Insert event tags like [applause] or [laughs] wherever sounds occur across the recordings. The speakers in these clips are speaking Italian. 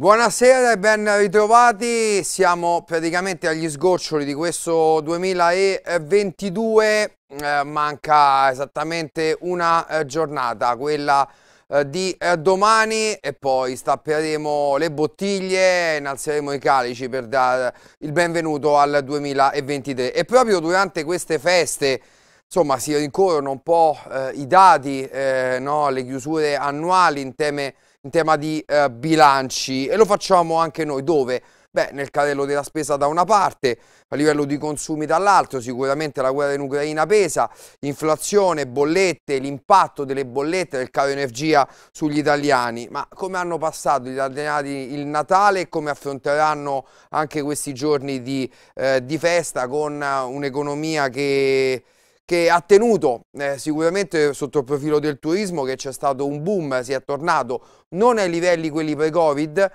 Buonasera e ben ritrovati, siamo praticamente agli sgoccioli di questo 2022, eh, manca esattamente una eh, giornata, quella eh, di eh, domani e poi stapperemo le bottiglie, innalzeremo i calici per dare il benvenuto al 2023 e proprio durante queste feste insomma si rincorrono un po' eh, i dati, eh, no? le chiusure annuali in teme in tema di eh, bilanci e lo facciamo anche noi dove? Beh, nel carrello della spesa da una parte, a livello di consumi dall'altro, sicuramente la guerra in Ucraina pesa, inflazione, bollette, l'impatto delle bollette del caro energia sugli italiani, ma come hanno passato gli italiani il Natale e come affronteranno anche questi giorni di, eh, di festa con eh, un'economia che che ha tenuto eh, sicuramente sotto il profilo del turismo che c'è stato un boom, si è tornato non ai livelli quelli pre-covid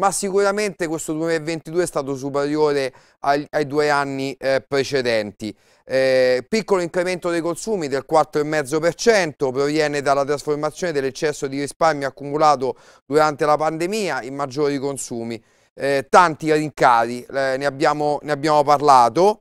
ma sicuramente questo 2022 è stato superiore ai, ai due anni eh, precedenti. Eh, piccolo incremento dei consumi del 4,5% proviene dalla trasformazione dell'eccesso di risparmio accumulato durante la pandemia in maggiori consumi. Eh, tanti rincari, eh, ne abbiamo, ne abbiamo parlato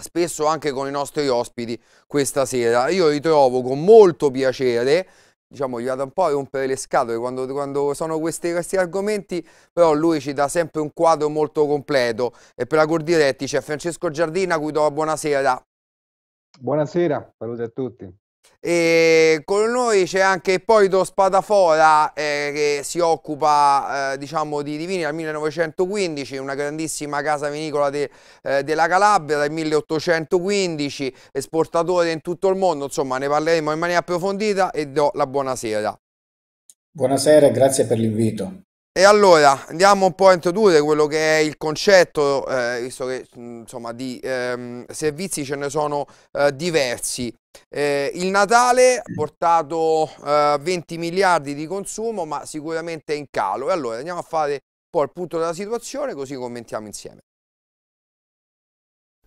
spesso anche con i nostri ospiti questa sera. Io li trovo con molto piacere, diciamo gli vado un po' a rompere le scatole quando, quando sono questi, questi, argomenti, però lui ci dà sempre un quadro molto completo. E per la Cordiretti c'è Francesco Giardina, a cui do la buonasera. Buonasera, saluti a tutti. E con noi c'è anche Ippolito Spadafora eh, che si occupa eh, diciamo di, di vini dal 1915, una grandissima casa vinicola de, eh, della Calabria dal 1815, esportatore in tutto il mondo, insomma ne parleremo in maniera approfondita e do la buonasera. Buonasera e grazie per l'invito. E allora andiamo un po' a introdurre quello che è il concetto, eh, visto che insomma di ehm, servizi ce ne sono eh, diversi. Eh, il Natale ha portato 20 eh, miliardi di consumo, ma sicuramente è in calo. E allora andiamo a fare un po' il punto della situazione, così commentiamo insieme.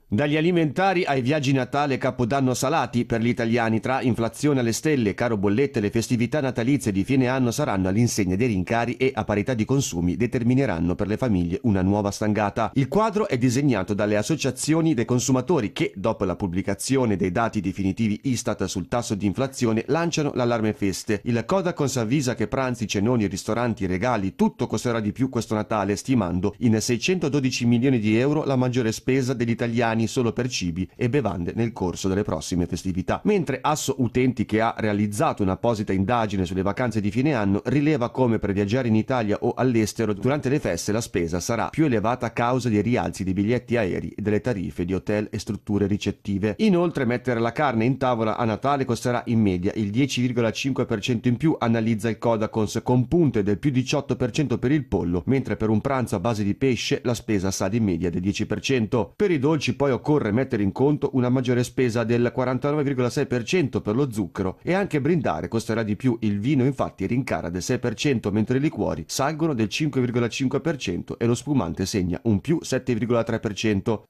Dagli alimentari ai viaggi Natale e Capodanno salati per gli italiani, tra inflazione alle stelle, caro bollette, le festività natalizie di fine anno saranno all'insegna dei rincari e a parità di consumi determineranno per le famiglie una nuova stangata. Il quadro è disegnato dalle associazioni dei consumatori che, dopo la pubblicazione dei dati definitivi Istat sul tasso di inflazione, lanciano l'allarme feste. Il Codacons avvisa che pranzi, cenoni, ristoranti, regali, tutto costerà di più questo Natale, stimando in 612 milioni di euro la maggiore spesa degli italiani italiani solo per cibi e bevande nel corso delle prossime festività. Mentre Asso Utenti, che ha realizzato un'apposita indagine sulle vacanze di fine anno, rileva come per viaggiare in Italia o all'estero durante le feste la spesa sarà più elevata a causa dei rialzi dei biglietti aerei e delle tariffe di hotel e strutture ricettive. Inoltre mettere la carne in tavola a Natale costerà in media il 10,5% in più, analizza il Codacons, con punte del più 18% per il pollo, mentre per un pranzo a base di pesce la spesa sa di media del 10%. Per i dolci poi poi occorre mettere in conto una maggiore spesa del 49,6% per lo zucchero e anche brindare costerà di più. Il vino infatti rincara del 6% mentre i liquori salgono del 5,5% e lo spumante segna un più 7,3%.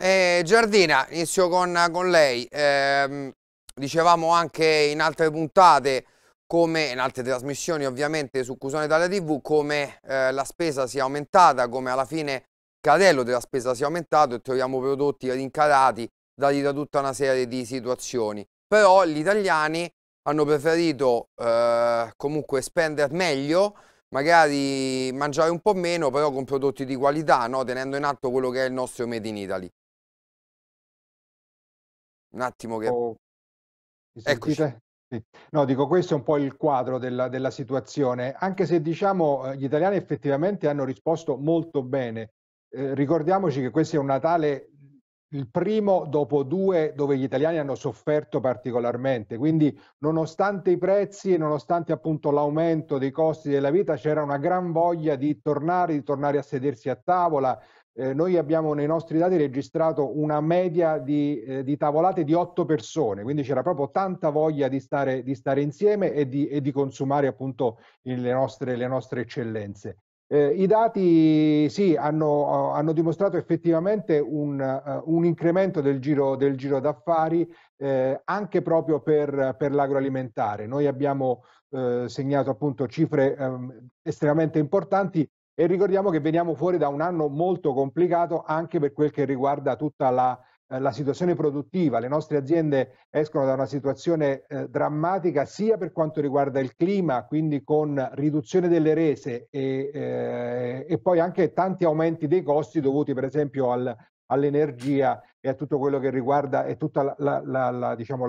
Eh, Giardina, inizio con, con lei. Eh, dicevamo anche in altre puntate come in altre trasmissioni ovviamente su Cusone Italia TV come eh, la spesa sia aumentata, come alla fine carrello della spesa sia aumentato e troviamo prodotti rincarati dati da tutta una serie di situazioni. Però gli italiani hanno preferito eh, comunque spendere meglio, magari mangiare un po' meno, però con prodotti di qualità, no? tenendo in atto quello che è il nostro Made in Italy. Un attimo che... Oh, Eccoci. No, dico, questo è un po' il quadro della, della situazione, anche se diciamo eh, gli italiani effettivamente hanno risposto molto bene eh, ricordiamoci che questo è un Natale il primo dopo due dove gli italiani hanno sofferto particolarmente, quindi nonostante i prezzi e nonostante appunto l'aumento dei costi della vita c'era una gran voglia di tornare, di tornare a sedersi a tavola. Eh, noi abbiamo nei nostri dati registrato una media di, eh, di tavolate di otto persone, quindi c'era proprio tanta voglia di stare, di stare insieme e di, e di consumare appunto le nostre, le nostre eccellenze. Eh, I dati sì, hanno, eh, hanno dimostrato effettivamente un, uh, un, incremento del giro, del giro d'affari eh, anche proprio per, per l'agroalimentare. Noi abbiamo eh, segnato appunto cifre ehm, estremamente importanti e ricordiamo che veniamo fuori da un anno molto complicato anche per quel che riguarda tutta la, eh, la situazione produttiva, le nostre aziende escono da una situazione eh, drammatica sia per quanto riguarda il clima, quindi con riduzione delle rese e, eh, e poi anche tanti aumenti dei costi dovuti per esempio al, all'energia e a tutto quello che riguarda e tutta la, la, la, la diciamo,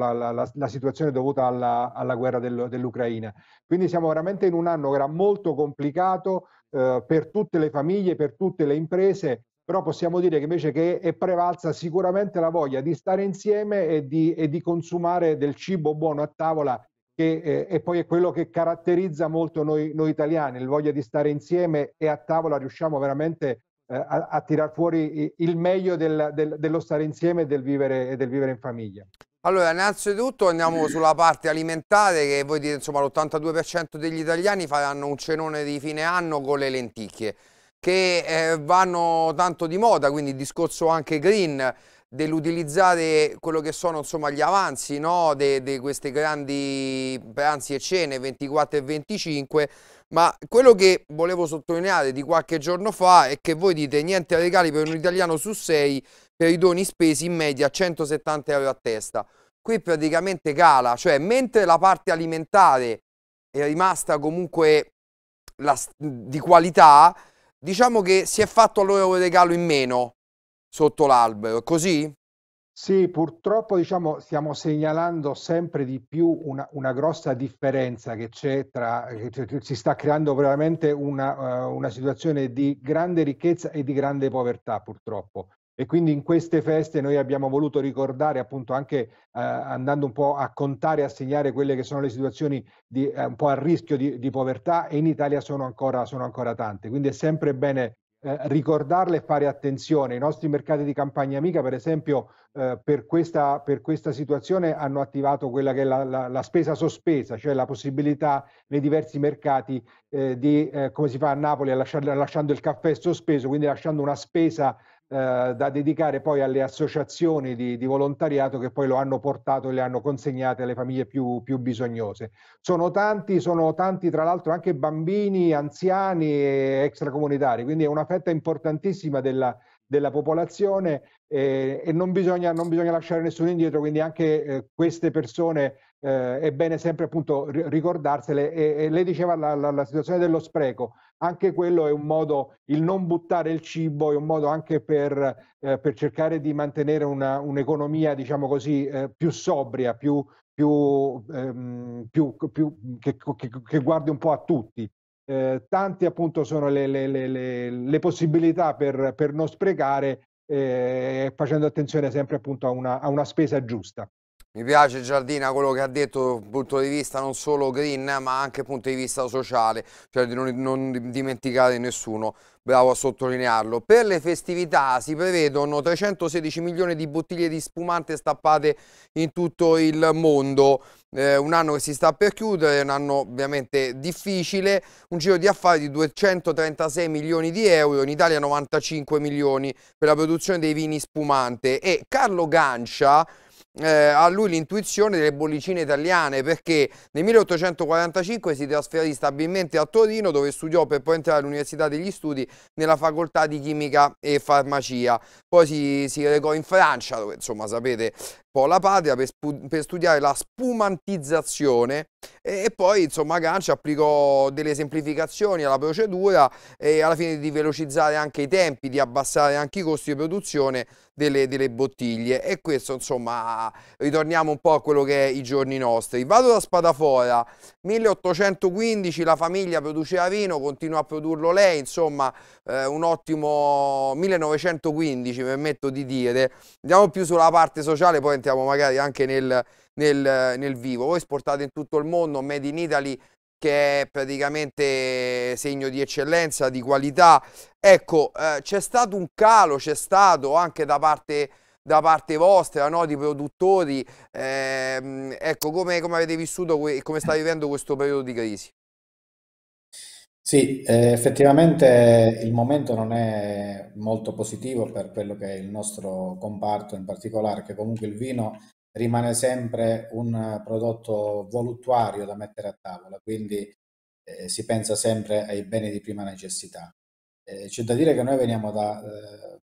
situazione dovuta alla, alla guerra del, dell'Ucraina. Quindi siamo veramente in un anno che era molto complicato eh, per tutte le famiglie, per tutte le imprese però possiamo dire che invece che è prevalsa sicuramente la voglia di stare insieme e di, e di consumare del cibo buono a tavola che eh, e poi è quello che caratterizza molto noi, noi italiani, la voglia di stare insieme e a tavola riusciamo veramente eh, a, a tirar fuori il meglio del, del, dello stare insieme e del vivere, e del vivere in famiglia. Allora, innanzitutto andiamo [clears throat] sulla parte alimentare che voi dite insomma l'82% degli italiani faranno un cenone di fine anno con le lenticchie che eh, vanno tanto di moda, quindi il discorso anche green dell'utilizzare quello che sono insomma gli avanzi no? di queste grandi pranzi e cene 24 e 25 ma quello che volevo sottolineare di qualche giorno fa è che voi dite niente regali per un italiano su 6 per i doni spesi in media 170 euro a testa qui praticamente cala cioè mentre la parte alimentare è rimasta comunque la, di qualità diciamo che si è fatto all'oro regalo in meno sotto l'albero, così? Sì, purtroppo diciamo, stiamo segnalando sempre di più una, una grossa differenza che c'è tra, cioè, cioè, si sta creando veramente una, eh, una situazione di grande ricchezza e di grande povertà purtroppo e quindi in queste feste noi abbiamo voluto ricordare appunto anche eh, andando un po' a contare, a segnare quelle che sono le situazioni di, eh, un po' a rischio di, di, povertà e in Italia sono ancora, sono ancora tante, quindi è sempre bene eh, ricordarle e fare attenzione. I nostri mercati di campagna amica, per esempio, eh, per questa, per, questa, situazione hanno attivato quella che è la, la, la spesa sospesa, cioè la possibilità nei diversi mercati eh, di, eh, come si fa a Napoli, lasciando, lasciando il caffè sospeso, quindi lasciando una spesa eh, da dedicare poi alle associazioni di, di, volontariato che poi lo hanno portato e le hanno consegnate alle famiglie più, più bisognose. Sono tanti, sono tanti tra l'altro anche bambini, anziani e extracomunitari, quindi è una fetta importantissima della, della popolazione eh, e non bisogna, non bisogna, lasciare nessuno indietro, quindi anche eh, queste persone eh, è bene sempre appunto ricordarsele. E, e lei diceva la, la, la, situazione dello spreco, anche quello è un modo, il non buttare il cibo è un modo anche per, eh, per cercare di mantenere una, un'economia, diciamo così, eh, più sobria, più, più, ehm, più, più che, che, che, guardi un po' a tutti. eh, tante appunto sono le, le, le, le possibilità per, per, non sprecare, eh, facendo attenzione sempre appunto a una, a una spesa giusta. Mi piace Giardina quello che ha detto dal punto di vista non solo green ma anche dal punto di vista sociale, cioè di non, non dimenticare nessuno, bravo a sottolinearlo. Per le festività si prevedono 316 milioni di bottiglie di spumante stappate in tutto il mondo, eh, un anno che si sta per chiudere, un anno ovviamente difficile, un giro di affari di 236 milioni di euro, in Italia 95 milioni per la produzione dei vini spumante e Carlo Gancia eh, a lui l'intuizione delle bollicine italiane perché nel 1845 si trasferì stabilmente a Torino dove studiò per poi entrare all'Università degli Studi nella facoltà di chimica e farmacia. Poi si, si recò in Francia dove insomma sapete po' la patria per, per, studiare la spumantizzazione e, poi insomma Ganci applicò delle semplificazioni alla procedura e alla fine di velocizzare anche i tempi, di abbassare anche i costi di produzione delle, delle bottiglie e questo insomma ritorniamo un po' a quello che è i giorni nostri. Vado da Spadafora, 1815 la famiglia produceva vino, continua a produrlo lei, insomma eh, un ottimo 1915 permetto di dire. Andiamo più sulla parte sociale poi entriamo portiamo magari anche nel, nel, nel vivo. Voi esportate in tutto il mondo, Made in Italy che è praticamente segno di eccellenza, di qualità. Ecco, eh, c'è stato un calo, c'è stato anche da parte, da parte vostra, no? di produttori. Eh, ecco, come, come avete vissuto e come sta vivendo questo periodo di crisi? Sì, eh, effettivamente il momento non è molto positivo per quello che è il nostro comparto in particolare, che comunque il vino rimane sempre un prodotto voluttuario da mettere a tavola, quindi eh, si pensa sempre ai beni di prima necessità. Eh, c'è da dire che noi veniamo da eh,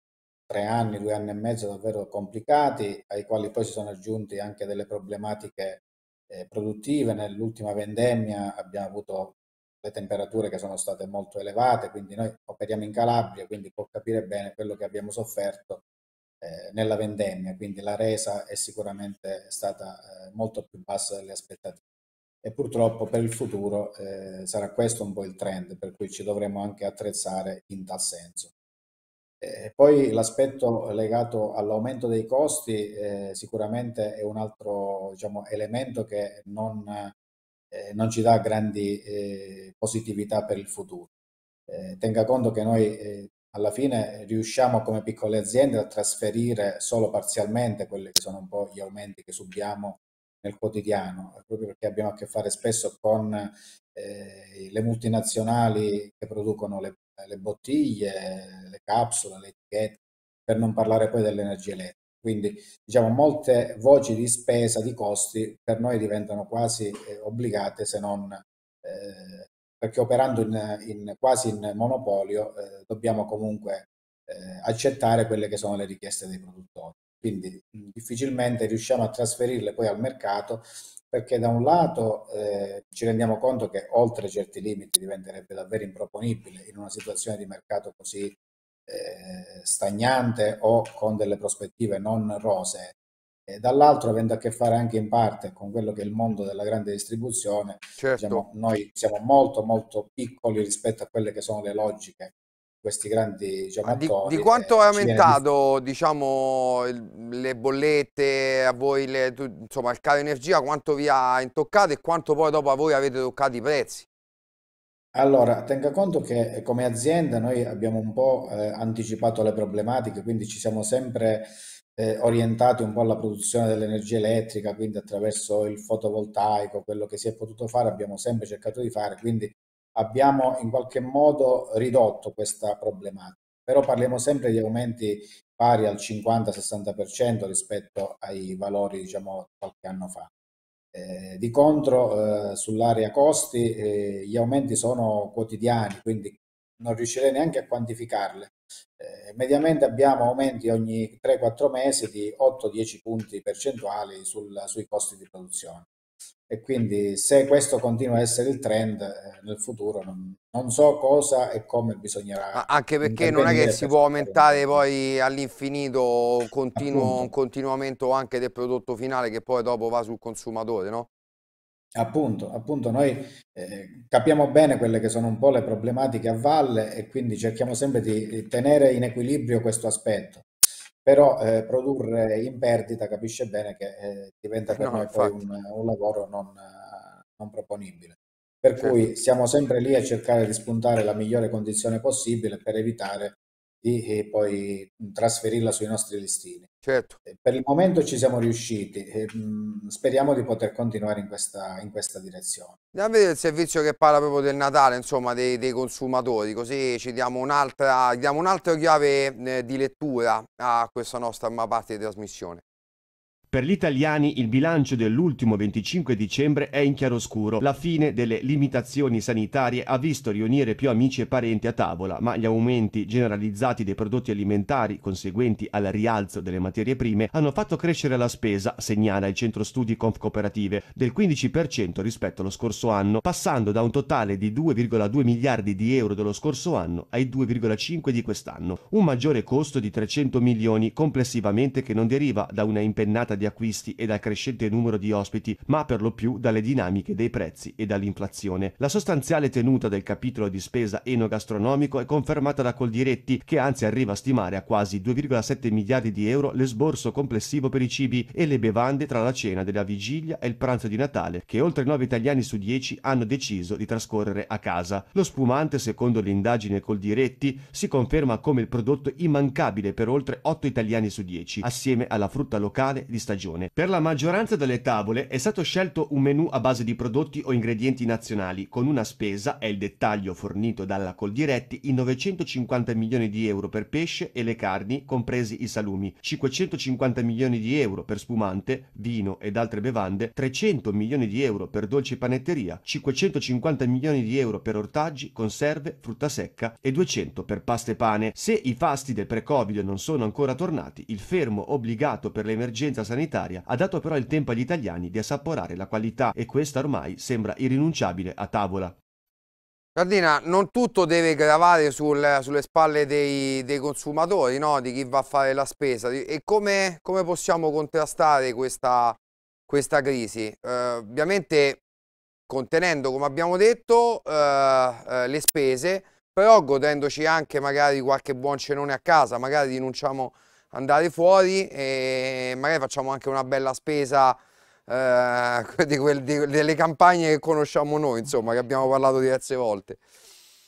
tre anni, due anni e mezzo davvero complicati, ai quali poi si sono aggiunti anche delle problematiche eh, produttive. Nell'ultima vendemmia abbiamo avuto le temperature che sono state molto elevate, quindi noi operiamo in Calabria, quindi può capire bene quello che abbiamo sofferto eh, nella vendemmia, quindi la resa è sicuramente stata eh, molto più bassa delle aspettative. E purtroppo per il futuro eh, sarà questo un po' il trend, per cui ci dovremo anche attrezzare in tal senso. E poi l'aspetto legato all'aumento dei costi eh, sicuramente è un altro diciamo, elemento che non eh, non ci dà grandi eh, positività per il futuro. Eh, tenga conto che noi eh, alla fine riusciamo come piccole aziende a trasferire solo parzialmente quelli che sono un po' gli aumenti che subiamo nel quotidiano, eh, proprio perché abbiamo a che fare spesso con eh, le multinazionali che producono le, le bottiglie, le capsule, le etichette, per non parlare poi dell'energia elettrica. Quindi diciamo molte voci di spesa, di costi per noi diventano quasi eh, obbligate se non eh, perché operando in, in, quasi in monopolio eh, dobbiamo comunque eh, accettare quelle che sono le richieste dei produttori. Quindi difficilmente riusciamo a trasferirle poi al mercato perché da un lato eh, ci rendiamo conto che oltre certi limiti diventerebbe davvero improponibile in una situazione di mercato così eh, stagnante o con delle prospettive non rose. E dall'altro avendo a che fare anche in parte con quello che è il mondo della grande distribuzione, certo. diciamo, noi siamo molto molto piccoli rispetto a quelle che sono le logiche questi grandi diciamo, di, attori, di, quanto è eh, aumentato di... diciamo le bollette a voi le, tu, insomma il caro energia quanto vi ha intoccato e quanto poi dopo a voi avete toccato i prezzi allora, tenga conto che eh, come azienda noi abbiamo un po' eh, anticipato le problematiche, quindi ci siamo sempre eh, orientati un po' alla produzione dell'energia elettrica, quindi attraverso il fotovoltaico, quello che si è potuto fare, abbiamo sempre cercato di fare, quindi abbiamo in qualche modo ridotto questa problematica. Però parliamo sempre di aumenti pari al 50-60% rispetto ai valori, diciamo, qualche anno fa. Eh, di contro eh, sull'area costi eh, gli aumenti sono quotidiani, quindi non riuscirei neanche a quantificarle. Eh, mediamente abbiamo aumenti ogni 3-4 mesi di 8-10 punti percentuali sul, sui costi di produzione e quindi se questo continua a essere il trend eh, nel futuro non, non so cosa e come bisognerà Ma anche perché non è che si può aumentare poi all'infinito continuo, un continuamento anche del prodotto finale che poi dopo va sul consumatore no? Appunto, appunto noi eh, capiamo bene quelle che sono un po' le problematiche a valle e quindi cerchiamo sempre di tenere in equilibrio questo aspetto però eh, produrre in perdita capisce bene che eh, diventa per no, noi poi un, un lavoro non, non, proponibile. Per certo. cui siamo sempre lì a cercare di spuntare la migliore condizione possibile per evitare e, poi trasferirla sui nostri listini. Certo. Per il momento ci siamo riusciti e speriamo di poter continuare in questa, in questa direzione. Andiamo a vedere il servizio che parla proprio del Natale, insomma, dei, dei consumatori, così ci diamo un'altra, diamo un'altra chiave eh, di lettura a questa nostra parte di trasmissione. Per gli italiani il bilancio dell'ultimo 25 dicembre è in chiaroscuro. La fine delle limitazioni sanitarie ha visto riunire più amici e parenti a tavola, ma gli aumenti generalizzati dei prodotti alimentari conseguenti al rialzo delle materie prime hanno fatto crescere la spesa, segnala il centro studi Conf Cooperative, del 15% rispetto allo scorso anno, passando da un totale di 2,2 miliardi di euro dello scorso anno ai 2,5 di quest'anno. Un maggiore costo di 300 milioni complessivamente che non deriva da una impennata di di acquisti e dal crescente numero di ospiti, ma per lo più dalle dinamiche dei prezzi e dall'inflazione. La sostanziale tenuta del capitolo di spesa enogastronomico è confermata da Coldiretti, che anzi arriva a stimare a quasi 2,7 miliardi di euro l'esborso complessivo per i cibi e le bevande tra la cena della vigilia e il pranzo di Natale, che oltre 9 italiani su 10 hanno deciso di trascorrere a casa. Lo spumante, secondo l'indagine Coldiretti, si conferma come il prodotto immancabile per oltre 8 italiani su 10, assieme alla frutta locale di stagione stagione. Per la maggioranza delle tavole è stato scelto un menù a base di prodotti o ingredienti nazionali, con una spesa, è il dettaglio fornito dalla Coldiretti, in 950 milioni di euro per pesce e le carni, compresi i salumi, 550 milioni di euro per spumante, vino ed altre bevande, 300 milioni di euro per dolci e panetteria, 550 milioni di euro per ortaggi, conserve, frutta secca e 200 per pasta e pane. Se i fasti del pre-Covid non sono ancora tornati, il fermo obbligato per l'emergenza sanitaria sanitaria ha dato però il tempo agli italiani di assaporare la qualità e questa ormai sembra irrinunciabile a tavola. Cardina, non tutto deve gravare sul, sulle spalle dei, dei consumatori, no? di chi va a fare la spesa. E come, come possiamo contrastare questa, questa crisi? Eh, ovviamente contenendo, come abbiamo detto, eh, eh le spese, però godendoci anche magari qualche buon cenone a casa, magari rinunciamo a andare fuori e magari facciamo anche una bella spesa eh, [laughs] di quel, di, delle campagne che conosciamo noi, insomma, che abbiamo parlato diverse volte.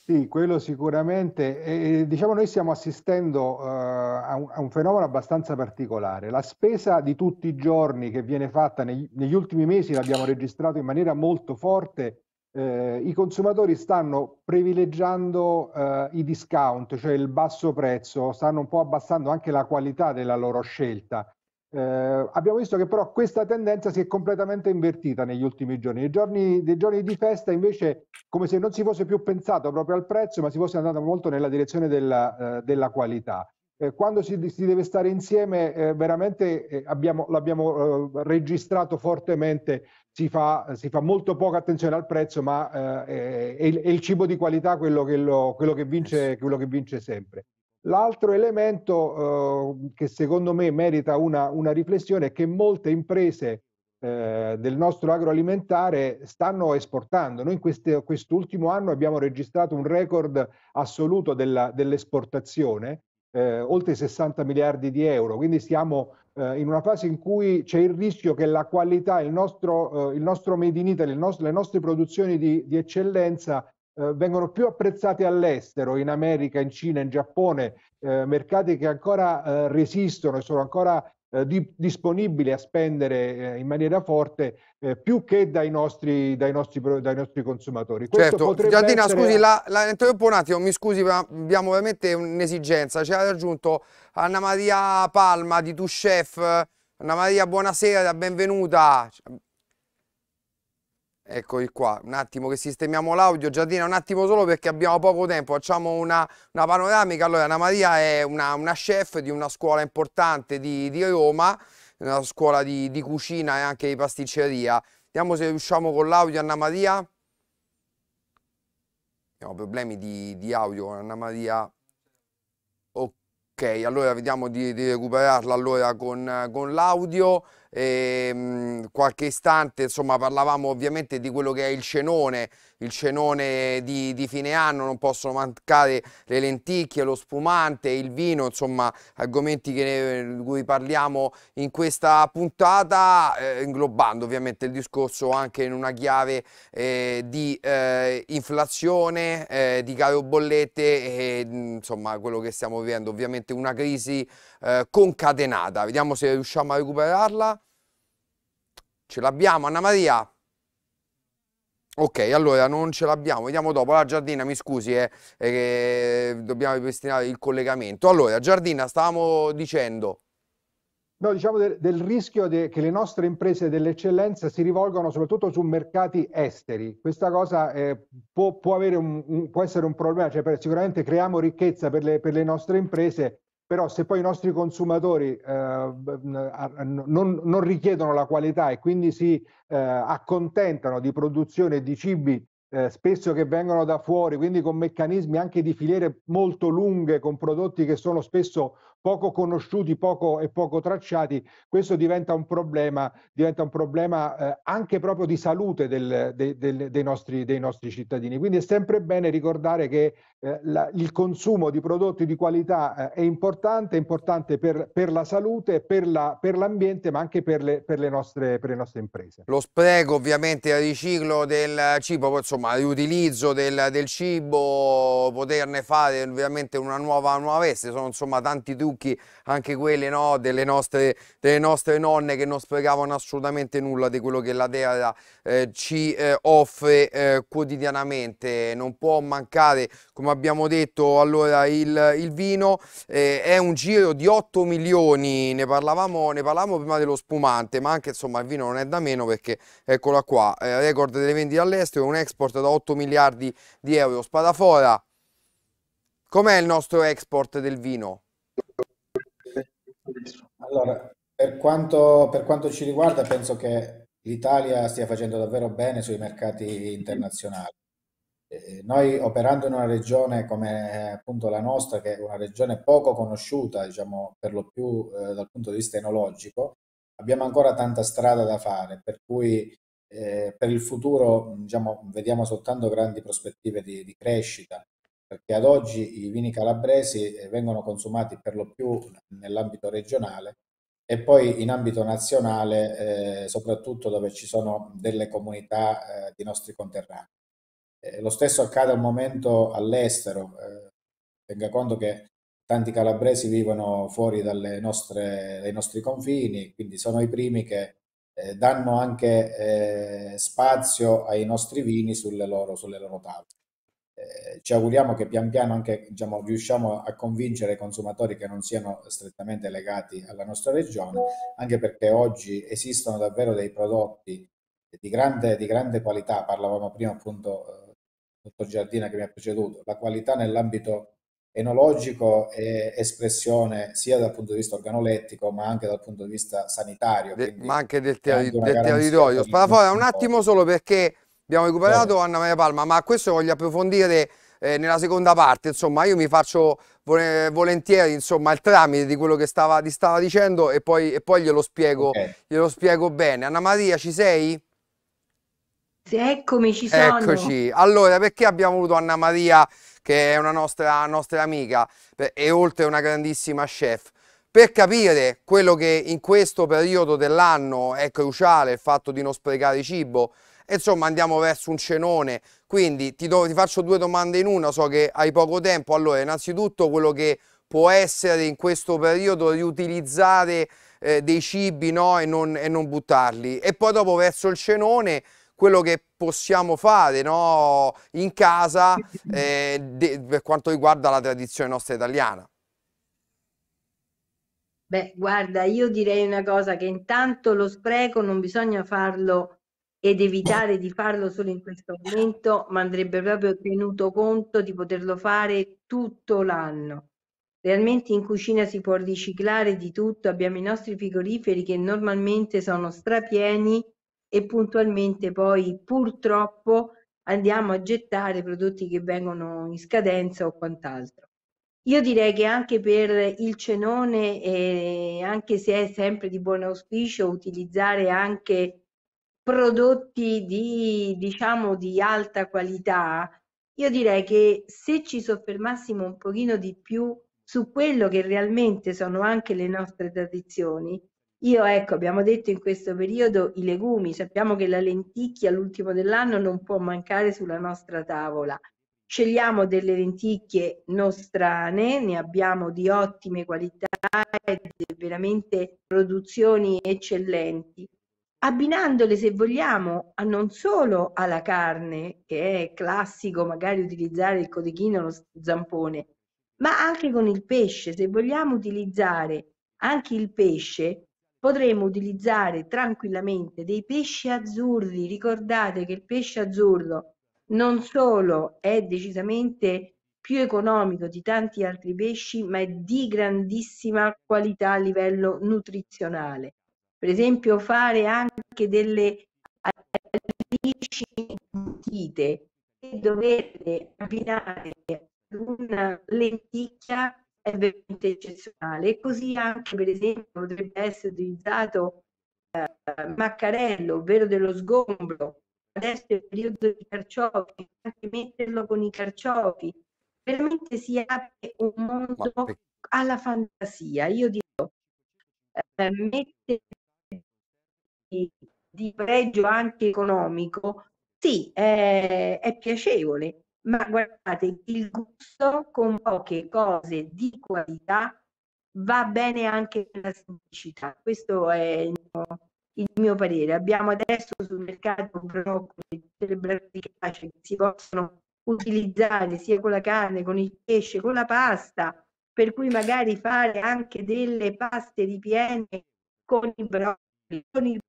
Sì, quello sicuramente. E, diciamo noi stiamo assistendo eh, a, un, a, un, fenomeno abbastanza particolare. La spesa di tutti i giorni che viene fatta negli, negli ultimi mesi l'abbiamo registrato in maniera molto forte eh, i consumatori stanno privilegiando eh, i discount, cioè il basso prezzo, stanno un po' abbassando anche la qualità della loro scelta. Eh, abbiamo visto che però questa tendenza si è completamente invertita negli ultimi giorni. Nei giorni, dei giorni di festa invece come se non si fosse più pensato proprio al prezzo, ma si fosse andato molto nella direzione della, eh, della qualità eh, quando si, si, deve stare insieme eh, veramente eh, l'abbiamo eh, registrato fortemente, si fa, si fa, molto poca attenzione al prezzo, ma eh, eh, è, è, il cibo di qualità quello che, lo, quello che, vince, quello che vince, sempre. L'altro elemento che secondo me merita una, una, riflessione è che molte imprese del nostro agroalimentare stanno esportando. Noi in queste, quest'ultimo anno abbiamo registrato un record assoluto della, dell'esportazione eh, oltre 60 miliardi di euro, quindi stiamo eh, in una fase in cui c'è il rischio che la qualità, il nostro, eh, il nostro Made in Italy, nostro, le nostre produzioni di, di eccellenza eh, vengano più apprezzate all'estero, in America, in Cina, in Giappone, eh, mercati che ancora eh, resistono e sono ancora eh, di, disponibile a spendere eh, in maniera forte eh, più che dai nostri, dai nostri, dai nostri consumatori. Questo certo, Giardina, essere... scusi, la, la interrompo un attimo, mi scusi, ma abbiamo veramente un'esigenza. Ci ha raggiunto Anna Maria Palma di Tu Chef. Anna Maria, buonasera, benvenuta. Eccoli qua, un attimo che sistemiamo l'audio, Giardina un attimo solo perché abbiamo poco tempo, facciamo una, una panoramica, allora Anna Maria è una, una, chef di una scuola importante di, di Roma, una scuola di, di, cucina e anche di pasticceria, vediamo se riusciamo con l'audio Anna Maria, abbiamo problemi di, di audio con Anna Maria, ok allora vediamo di, recuperarla allora con, con l'audio, e, ehm, qualche istante insomma parlavamo ovviamente di quello che è il cenone il cenone di, di, fine anno non possono mancare le lenticchie lo spumante il vino insomma argomenti di cui parliamo in questa puntata eh, inglobando ovviamente il discorso anche in una chiave eh, di eh, inflazione eh, di caro bollette e insomma quello che stiamo vivendo ovviamente una crisi eh, concatenata vediamo se riusciamo a recuperarla Ce l'abbiamo Anna Maria? Ok, allora non ce l'abbiamo, vediamo dopo. La Giardina, mi scusi, eh, eh, dobbiamo ripristinare il collegamento. Allora, Giardina, stavamo dicendo... No, diciamo del, del rischio de, che le nostre imprese dell'eccellenza si rivolgano soprattutto su mercati esteri. Questa cosa eh, può, può, un, un, può, essere un problema, cioè per, sicuramente creiamo ricchezza per le, per le nostre imprese, però se poi i nostri consumatori eh, non, non, richiedono la qualità e quindi si eh, accontentano di produzione di cibi eh, spesso che vengono da fuori, quindi con meccanismi anche di filiere molto lunghe, con prodotti che sono spesso poco conosciuti poco e poco tracciati, questo diventa un problema, diventa un problema eh, anche proprio di salute del, de, de, de nostri, dei, nostri, cittadini. Quindi è sempre bene ricordare che eh, la, il consumo di prodotti di qualità eh, è importante, è importante per, per la salute, per, la, per l'ambiente, ma anche per le, per le, nostre, per le nostre imprese. Lo spreco ovviamente, il riciclo del cibo, insomma l'utilizzo del, del cibo, poterne fare ovviamente una nuova, una nuova veste, sono insomma tanti trucchi trucchi, anche quelle no, delle, nostre, delle, nostre, nonne che non spiegavano assolutamente nulla di quello che la Dea eh, ci eh, offre eh, quotidianamente. Non può mancare, come abbiamo detto, allora il, il vino eh, è un giro di 8 milioni, ne parlavamo, ne parlavamo prima dello spumante, ma anche insomma il vino non è da meno perché eccola qua, eh, record delle vendite all'estero, un export da 8 miliardi di euro. Spadafora, com'è il nostro export del vino? Allora, per quanto, per quanto ci riguarda, penso che l'Italia stia facendo davvero bene sui mercati internazionali. noi operando in una regione come appunto la nostra, che è una regione poco conosciuta, diciamo per lo più eh, dal punto di vista enologico, abbiamo ancora tanta strada da fare, per cui eh, per il futuro diciamo, vediamo soltanto grandi prospettive di, di, crescita, perché ad oggi i vini calabresi eh, vengono consumati per lo più nell'ambito regionale e poi in ambito nazionale, eh, soprattutto dove ci sono delle comunità eh, di nostri conterranei. Eh, lo stesso accade al momento all'estero, eh, tenga conto che tanti calabresi vivono fuori nostre, dai nostri confini, quindi sono i primi che eh, danno anche eh, spazio ai nostri vini sulle loro, sulle loro tavole. Eh, ci auguriamo che pian piano anche diciamo, riusciamo a convincere i consumatori che non siano strettamente legati alla nostra regione, anche perché oggi esistono davvero dei prodotti di grande, di grande qualità, parlavamo prima appunto eh, del dottor Giardina che mi ha preceduto, la qualità nell'ambito enologico è espressione sia dal punto di vista organolettico ma anche dal punto di vista sanitario. De, ma anche del, terri, del territorio. un attimo solo perché Abbiamo recuperato Anna Maria Palma, ma questo voglio approfondire eh, nella seconda parte, insomma io mi faccio volentieri insomma, il tramite di quello che stava, ti stava dicendo e poi, e poi glielo, spiego, okay. glielo spiego bene. Anna Maria ci sei? Sì, eccomi, ci sono. Eccoci. Allora, perché abbiamo avuto Anna Maria, che è una nostra, nostra amica e oltre una grandissima chef? per capire quello che in questo periodo dell'anno è cruciale, il fatto di non sprecare cibo, e insomma andiamo verso un cenone, quindi ti, do, ti faccio due domande in una, so che hai poco tempo. Allora, innanzitutto quello che può essere in questo periodo di riutilizzare eh, dei cibi no? e, non, e, non, buttarli. E poi dopo verso il cenone quello che possiamo fare no? in casa [laughs] eh, de, per quanto riguarda la tradizione nostra italiana. Beh, guarda, io direi una cosa che intanto lo spreco non bisogna farlo ed evitare di farlo solo in questo momento, ma andrebbe proprio tenuto conto di poterlo fare tutto l'anno. Realmente in cucina si può riciclare di tutto, abbiamo i nostri frigoriferi che normalmente sono strapieni e puntualmente poi purtroppo andiamo a gettare prodotti che vengono in scadenza o quant'altro. Io direi che anche per il cenone, eh, anche se è sempre di buon auspicio, utilizzare anche prodotti di, diciamo, di alta qualità, io direi che se ci soffermassimo un pochino di più su quello che realmente sono anche le nostre tradizioni, io ecco, abbiamo detto in questo periodo i legumi, sappiamo che la lenticchia l'ultimo dell'anno non può mancare sulla nostra tavola. Scegliamo delle lenticchie nostrane, ne abbiamo di ottime qualità e veramente produzioni eccellenti abbinandole, se vogliamo, a non solo alla carne, che è classico magari utilizzare il codechino, lo zampone, ma anche con il pesce. Se vogliamo utilizzare anche il pesce, potremmo utilizzare tranquillamente dei pesci azzurri. Ricordate che il pesce azzurro non solo è decisamente più economico di tanti altri pesci, ma è di grandissima qualità a livello nutrizionale per esempio fare anche delle alici imbottite e doverle abbinare ad una lenticchia è veramente eccezionale. E così anche per esempio potrebbe essere utilizzato eh, maccarello, ovvero dello sgombro. Adesso è il periodo di carciofi, anche metterlo con i carciofi. Veramente si apre un mondo alla fantasia. Io dico, eh, mettere di pregio anche economico, sì, è, è piacevole, ma guardate, il gusto con poche cose di qualità va bene anche la semplicità. Questo è il mio parere. Abbiamo adesso sul mercato broccoli, tutte le che si possono utilizzare sia con la carne, con il pesce, con la pasta, per cui magari fare anche delle paste ripiene con i broccoli, con il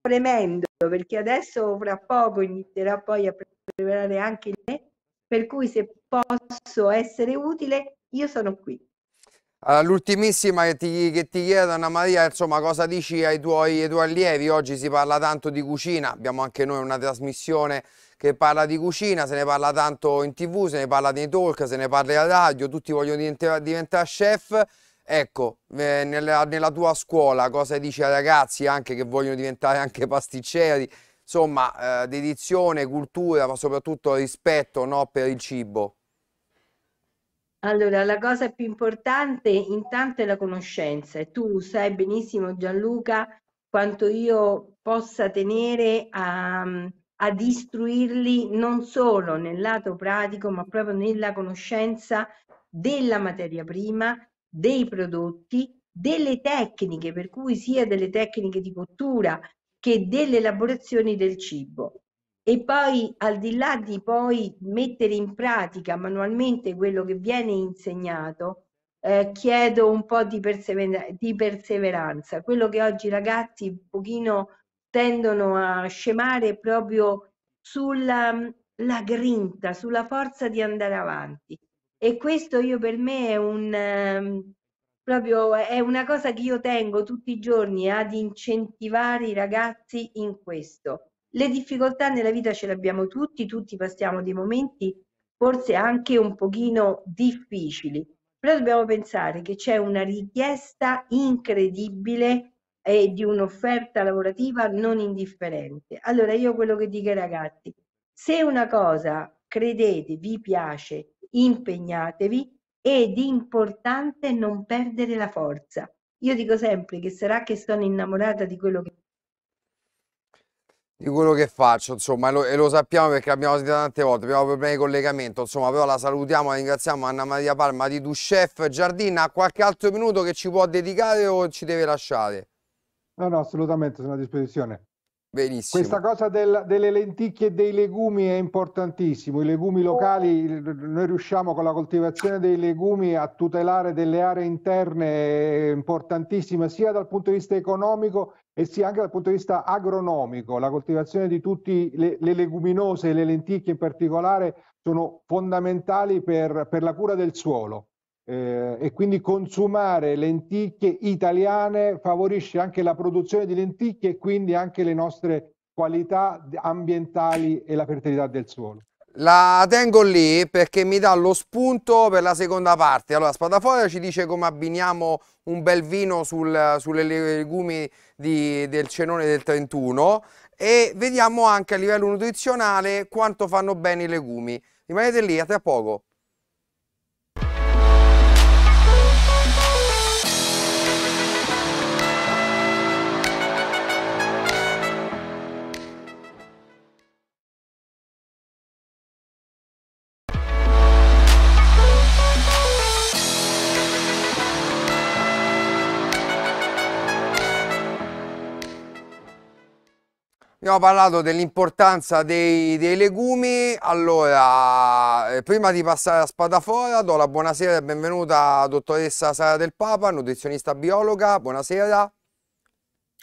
premendo, perché adesso fra poco inizierà poi a preparare anche me, per cui se posso essere utile, io sono qui. Allora, l'ultimissima che ti, che ti chiedo, Anna Maria, insomma, cosa dici ai tuoi, ai tuoi allievi? Oggi si parla tanto di cucina, abbiamo anche noi una trasmissione che parla di cucina, se ne parla tanto in tv, se ne parla nei talk, se ne parla in radio, tutti vogliono diventare chef. Ecco, eh, nella, nella, tua scuola cosa dici ai ragazzi anche che vogliono diventare anche pasticceri? Insomma, eh, dedizione, cultura, ma soprattutto rispetto no, per il cibo. Allora, la cosa più importante intanto è la conoscenza e tu sai benissimo Gianluca quanto io possa tenere a, a istruirli non solo nel lato pratico ma proprio nella conoscenza della materia prima dei prodotti, delle tecniche, per cui sia delle tecniche di cottura che delle elaborazioni del cibo. E poi al di là di poi mettere in pratica manualmente quello che viene insegnato, eh, chiedo un po' di, persever- di, perseveranza. Quello che oggi i ragazzi un pochino tendono a scemare proprio sulla mm, grinta, sulla forza di andare avanti. E questo io per me è un ehm, proprio è una cosa che io tengo tutti i giorni eh, ad incentivare i ragazzi in questo. Le difficoltà nella vita ce le abbiamo tutti, tutti passiamo dei momenti forse anche un pochino difficili, però dobbiamo pensare che c'è una richiesta incredibile e eh, di un'offerta lavorativa non indifferente. Allora io quello che dico ai ragazzi, se una cosa credete vi piace impegnatevi ed importante non perdere la forza. Io dico sempre che sarà che sono innamorata di quello che di quello che faccio, insomma, e lo, e lo sappiamo perché l'abbiamo sentita tante volte, abbiamo problemi di collegamento, insomma, però la salutiamo, la ringraziamo Anna Maria Palma di Duchef Chef Giardin, ha qualche altro minuto che ci può dedicare o ci deve lasciare? No, no, assolutamente, sono a disposizione. Benissimo. Questa cosa del, delle lenticchie e dei legumi è importantissimo. I legumi locali, noi riusciamo con la coltivazione dei legumi a tutelare delle aree interne eh, importantissime sia dal punto di vista economico e sia anche dal punto di vista agronomico. La coltivazione di tutte le, le, leguminose e le lenticchie in particolare sono fondamentali per, per la cura del suolo eh, e quindi consumare lenticchie italiane favorisce anche la produzione di lenticchie e quindi anche le nostre qualità ambientali e la fertilità del suolo. La tengo lì perché mi dà lo spunto per la seconda parte. Allora, Spadafora ci dice come abbiniamo un bel vino sul, sulle legumi di, del cenone del 31 e vediamo anche a livello nutrizionale quanto fanno bene i legumi. Rimanete lì, a tra poco. Abbiamo parlato dell'importanza dei, dei, legumi, allora eh, prima di passare a spadafora do la buonasera e benvenuta a dottoressa Sara del Papa, nutrizionista biologa, buonasera.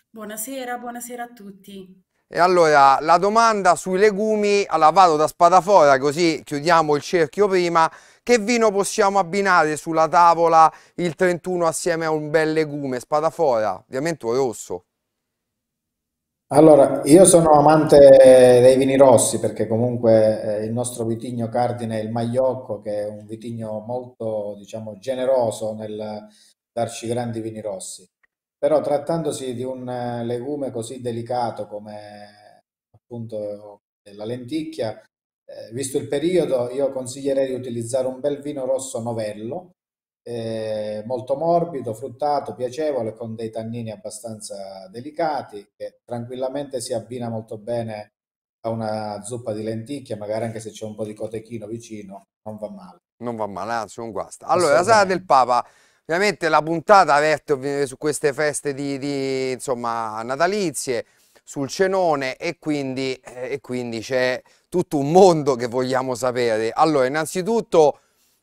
Buonasera, buonasera a tutti. E allora la domanda sui legumi, alla vado da spadafora così chiudiamo il cerchio prima, che vino possiamo abbinare sulla tavola il 31 assieme a un bel legume? Spadafora, ovviamente un rosso. Allora, io sono amante dei vini rossi perché comunque eh, il nostro vitigno cardine è il Magliocco, che è un vitigno molto, diciamo, generoso nel darci grandi vini rossi. Però trattandosi di un eh, legume così delicato come appunto la lenticchia, eh, visto il periodo, io consiglierei di utilizzare un bel vino rosso novello eh, molto morbido, fruttato, piacevole, con dei tannini abbastanza delicati, che tranquillamente si abbina molto bene a una zuppa di lenticchie, magari anche se c'è un po' di cotechino vicino, non va male. Non va male, anzi non guasta. Allora, la sala del Papa, ovviamente la puntata verte su queste feste di, di insomma, natalizie, sul cenone e quindi, eh, e quindi c'è tutto un mondo che vogliamo sapere. Allora, innanzitutto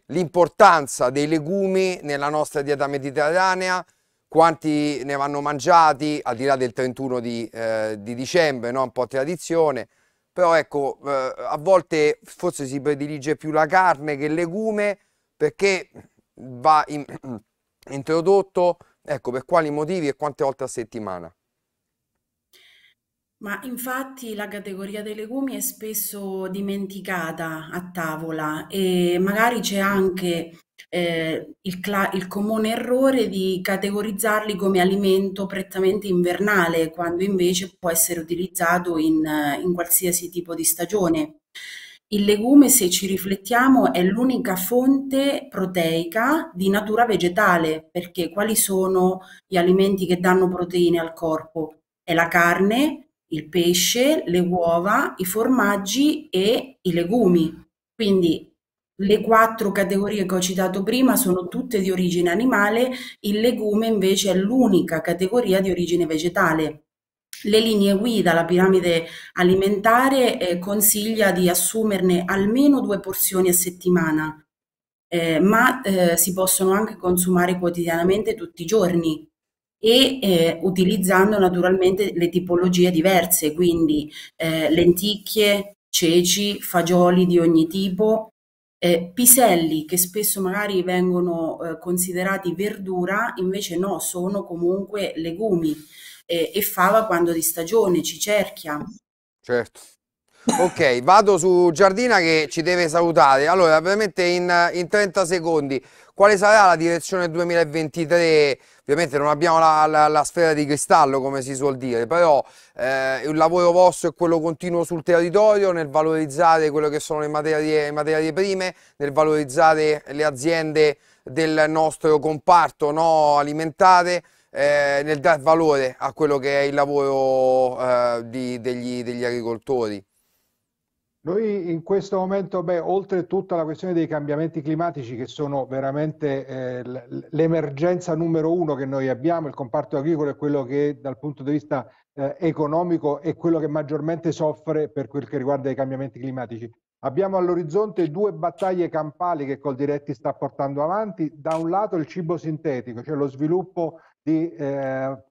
l'importanza dei legumi nella nostra dieta mediterranea, quanti ne vanno mangiati, al di là del 31 di, eh, di dicembre, no? un po' tradizione, però ecco, eh, a volte forse si predilige più la carne che il legume perché va in, [clears throat] introdotto, ecco, per quali motivi e quante volte a settimana. Ma infatti la categoria dei legumi è spesso dimenticata a tavola e magari c'è anche eh, il, il comune errore di categorizzarli come alimento prettamente invernale, quando invece può essere utilizzato in, in qualsiasi tipo di stagione. Il legume, se ci riflettiamo, è l'unica fonte proteica di natura vegetale, perché quali sono gli alimenti che danno proteine al corpo? È la carne, il pesce, le uova, i formaggi e i legumi. Quindi le quattro categorie che ho citato prima sono tutte di origine animale, il legume invece è l'unica categoria di origine vegetale. Le linee guida, la piramide alimentare eh, consiglia di assumerne almeno due porzioni a settimana, eh, ma eh, si possono anche consumare quotidianamente tutti i giorni e eh, utilizzando naturalmente le tipologie diverse, quindi eh, lenticchie, ceci, fagioli di ogni tipo, eh, piselli che spesso magari vengono eh, considerati verdura, invece no, sono comunque legumi eh, e fava quando di stagione, ci cerchia. Certo. Ok, vado su Giardina che ci deve salutare. Allora, veramente in, in 30 secondi, quale sarà la direzione 2023? Ovviamente non abbiamo la, la, la sfera di cristallo, come si suol dire, però eh, il lavoro vostro è quello continuo sul territorio, nel valorizzare quello che sono le materie, le materie prime, nel valorizzare le aziende del nostro comparto no, alimentare, eh, nel dar valore a quello che è il lavoro eh, di, degli, degli agricoltori. Noi in questo momento, beh, oltre tutta la questione dei cambiamenti climatici che sono veramente eh, l'emergenza numero uno che noi abbiamo, il comparto agricolo è quello che dal punto di vista eh, economico è quello che maggiormente soffre per quel che riguarda i cambiamenti climatici. Abbiamo all'orizzonte due battaglie campali che Coldiretti sta portando avanti. Da un lato il cibo sintetico, cioè lo sviluppo di eh,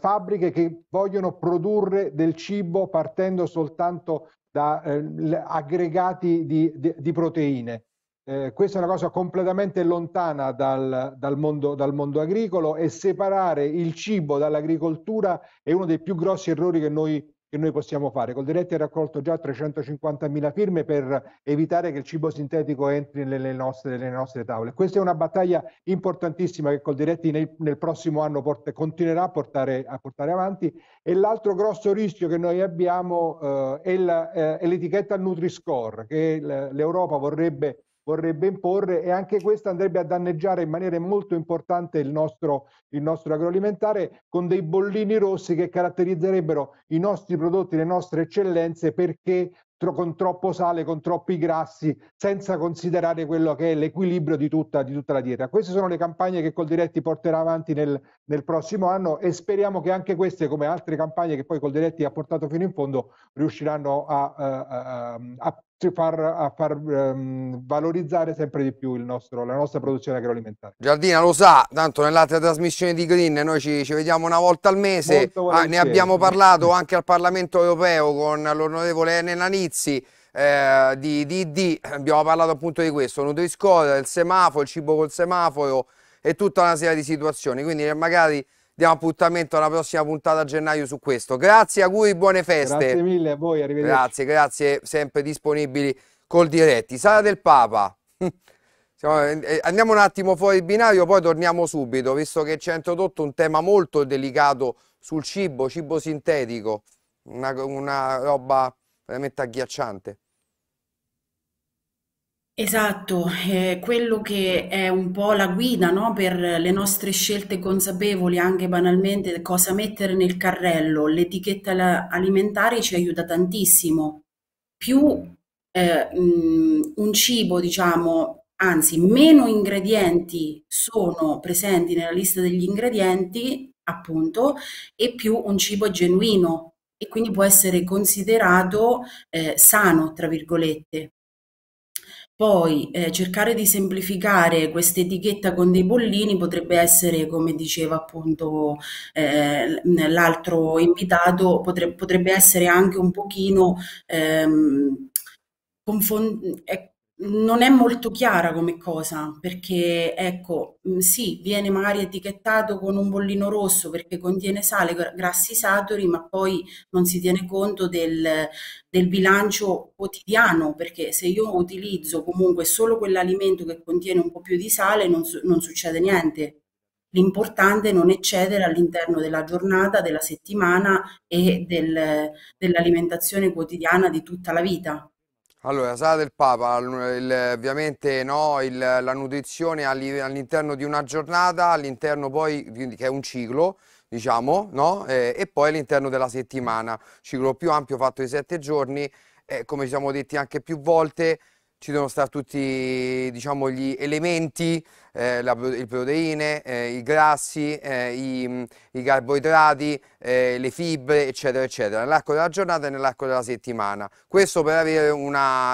fabbriche che vogliono produrre del cibo partendo soltanto da eh, aggregati di, di, di proteine. Eh, questa è una cosa completamente lontana dal, dal, mondo, dal, mondo, agricolo e separare il cibo dall'agricoltura è uno dei più grossi errori che noi che noi possiamo fare. Col diretti ha raccolto già 350.000 firme per evitare che il cibo sintetico entri nelle nostre, nelle nostre tavole. Questa è una battaglia importantissima che Col diretti nel, nel prossimo anno porta, continuerà a portare, a portare, avanti e l'altro grosso rischio che noi abbiamo eh, è eh, l'etichetta eh, Nutri-Score che l'Europa vorrebbe vorrebbe imporre e anche questo andrebbe a danneggiare in maniera molto importante il nostro, il nostro agroalimentare con dei bollini rossi che caratterizzerebbero i nostri prodotti, le nostre eccellenze perché con troppo sale, con troppi grassi, senza considerare quello che è l'equilibrio di tutta, di tutta la dieta. Queste sono le campagne che Coldiretti porterà avanti nel, nel, prossimo anno e speriamo che anche queste, come altre campagne che poi Coldiretti ha portato fino in fondo, riusciranno a, a, a, a far, far um, valorizzare sempre di più nostro, la nostra produzione agroalimentare. Giardina lo sa, tanto nell'altra trasmissione di Green noi ci, ci vediamo una volta al mese, ah, ne abbiamo parlato anche al Parlamento europeo con l'onorevole Enne Nizzi eh, di, di, abbiamo parlato appunto di questo, Nutri-Score, il semaforo, il cibo col semaforo e tutta una serie di situazioni, quindi magari diamo appuntamento alla prossima puntata a gennaio su questo. Grazie, auguri, buone feste. Grazie mille a voi, arrivederci. Grazie, grazie, sempre disponibili col diretti. Sala del Papa. [laughs] Eh, eh, andiamo un attimo fuori binario, poi torniamo subito, visto che ci ha introdotto un tema molto delicato sul cibo, cibo sintetico, una, una roba veramente agghiacciante. Esatto, eh, quello che è un po' la guida, no, per le nostre scelte consapevoli, anche banalmente, cosa mettere nel carrello, l'etichetta alimentare ci aiuta tantissimo. Più eh, mh, un cibo, diciamo, anzi, meno ingredienti sono presenti nella lista degli ingredienti, appunto, e più un cibo è genuino e quindi può essere considerato eh, sano, tra virgolette. Poi eh, cercare di semplificare questa etichetta con dei bollini potrebbe essere, come diceva appunto eh, l'altro invitato, potrebbe, potrebbe essere anche un pochino ehm, confondere eh, non è molto chiara come cosa, perché ecco, mm, sì, viene magari etichettato con un bollino rosso perché contiene sale, grassi saturi, ma poi non si tiene conto del, del bilancio quotidiano, perché se io utilizzo comunque solo quell'alimento che contiene un po' più di sale non, non succede niente. L'importante è non eccedere all'interno della giornata, della settimana e del, dell'alimentazione quotidiana di tutta la vita. Allora, sala del Papa, il, ovviamente no, il, la nutrizione all'interno di una giornata, all'interno poi, quindi che è un ciclo, diciamo, no? eh, e poi all'interno della settimana, ciclo più ampio fatto di sette giorni, eh, come ci siamo detti anche più volte, ci devono stare tutti diciamo, gli elementi, eh, la, le proteine, eh, i grassi, eh, i, i, carboidrati, eh, le fibre, eccetera, eccetera, nell'arco della giornata e nell'arco della settimana. Questo per avere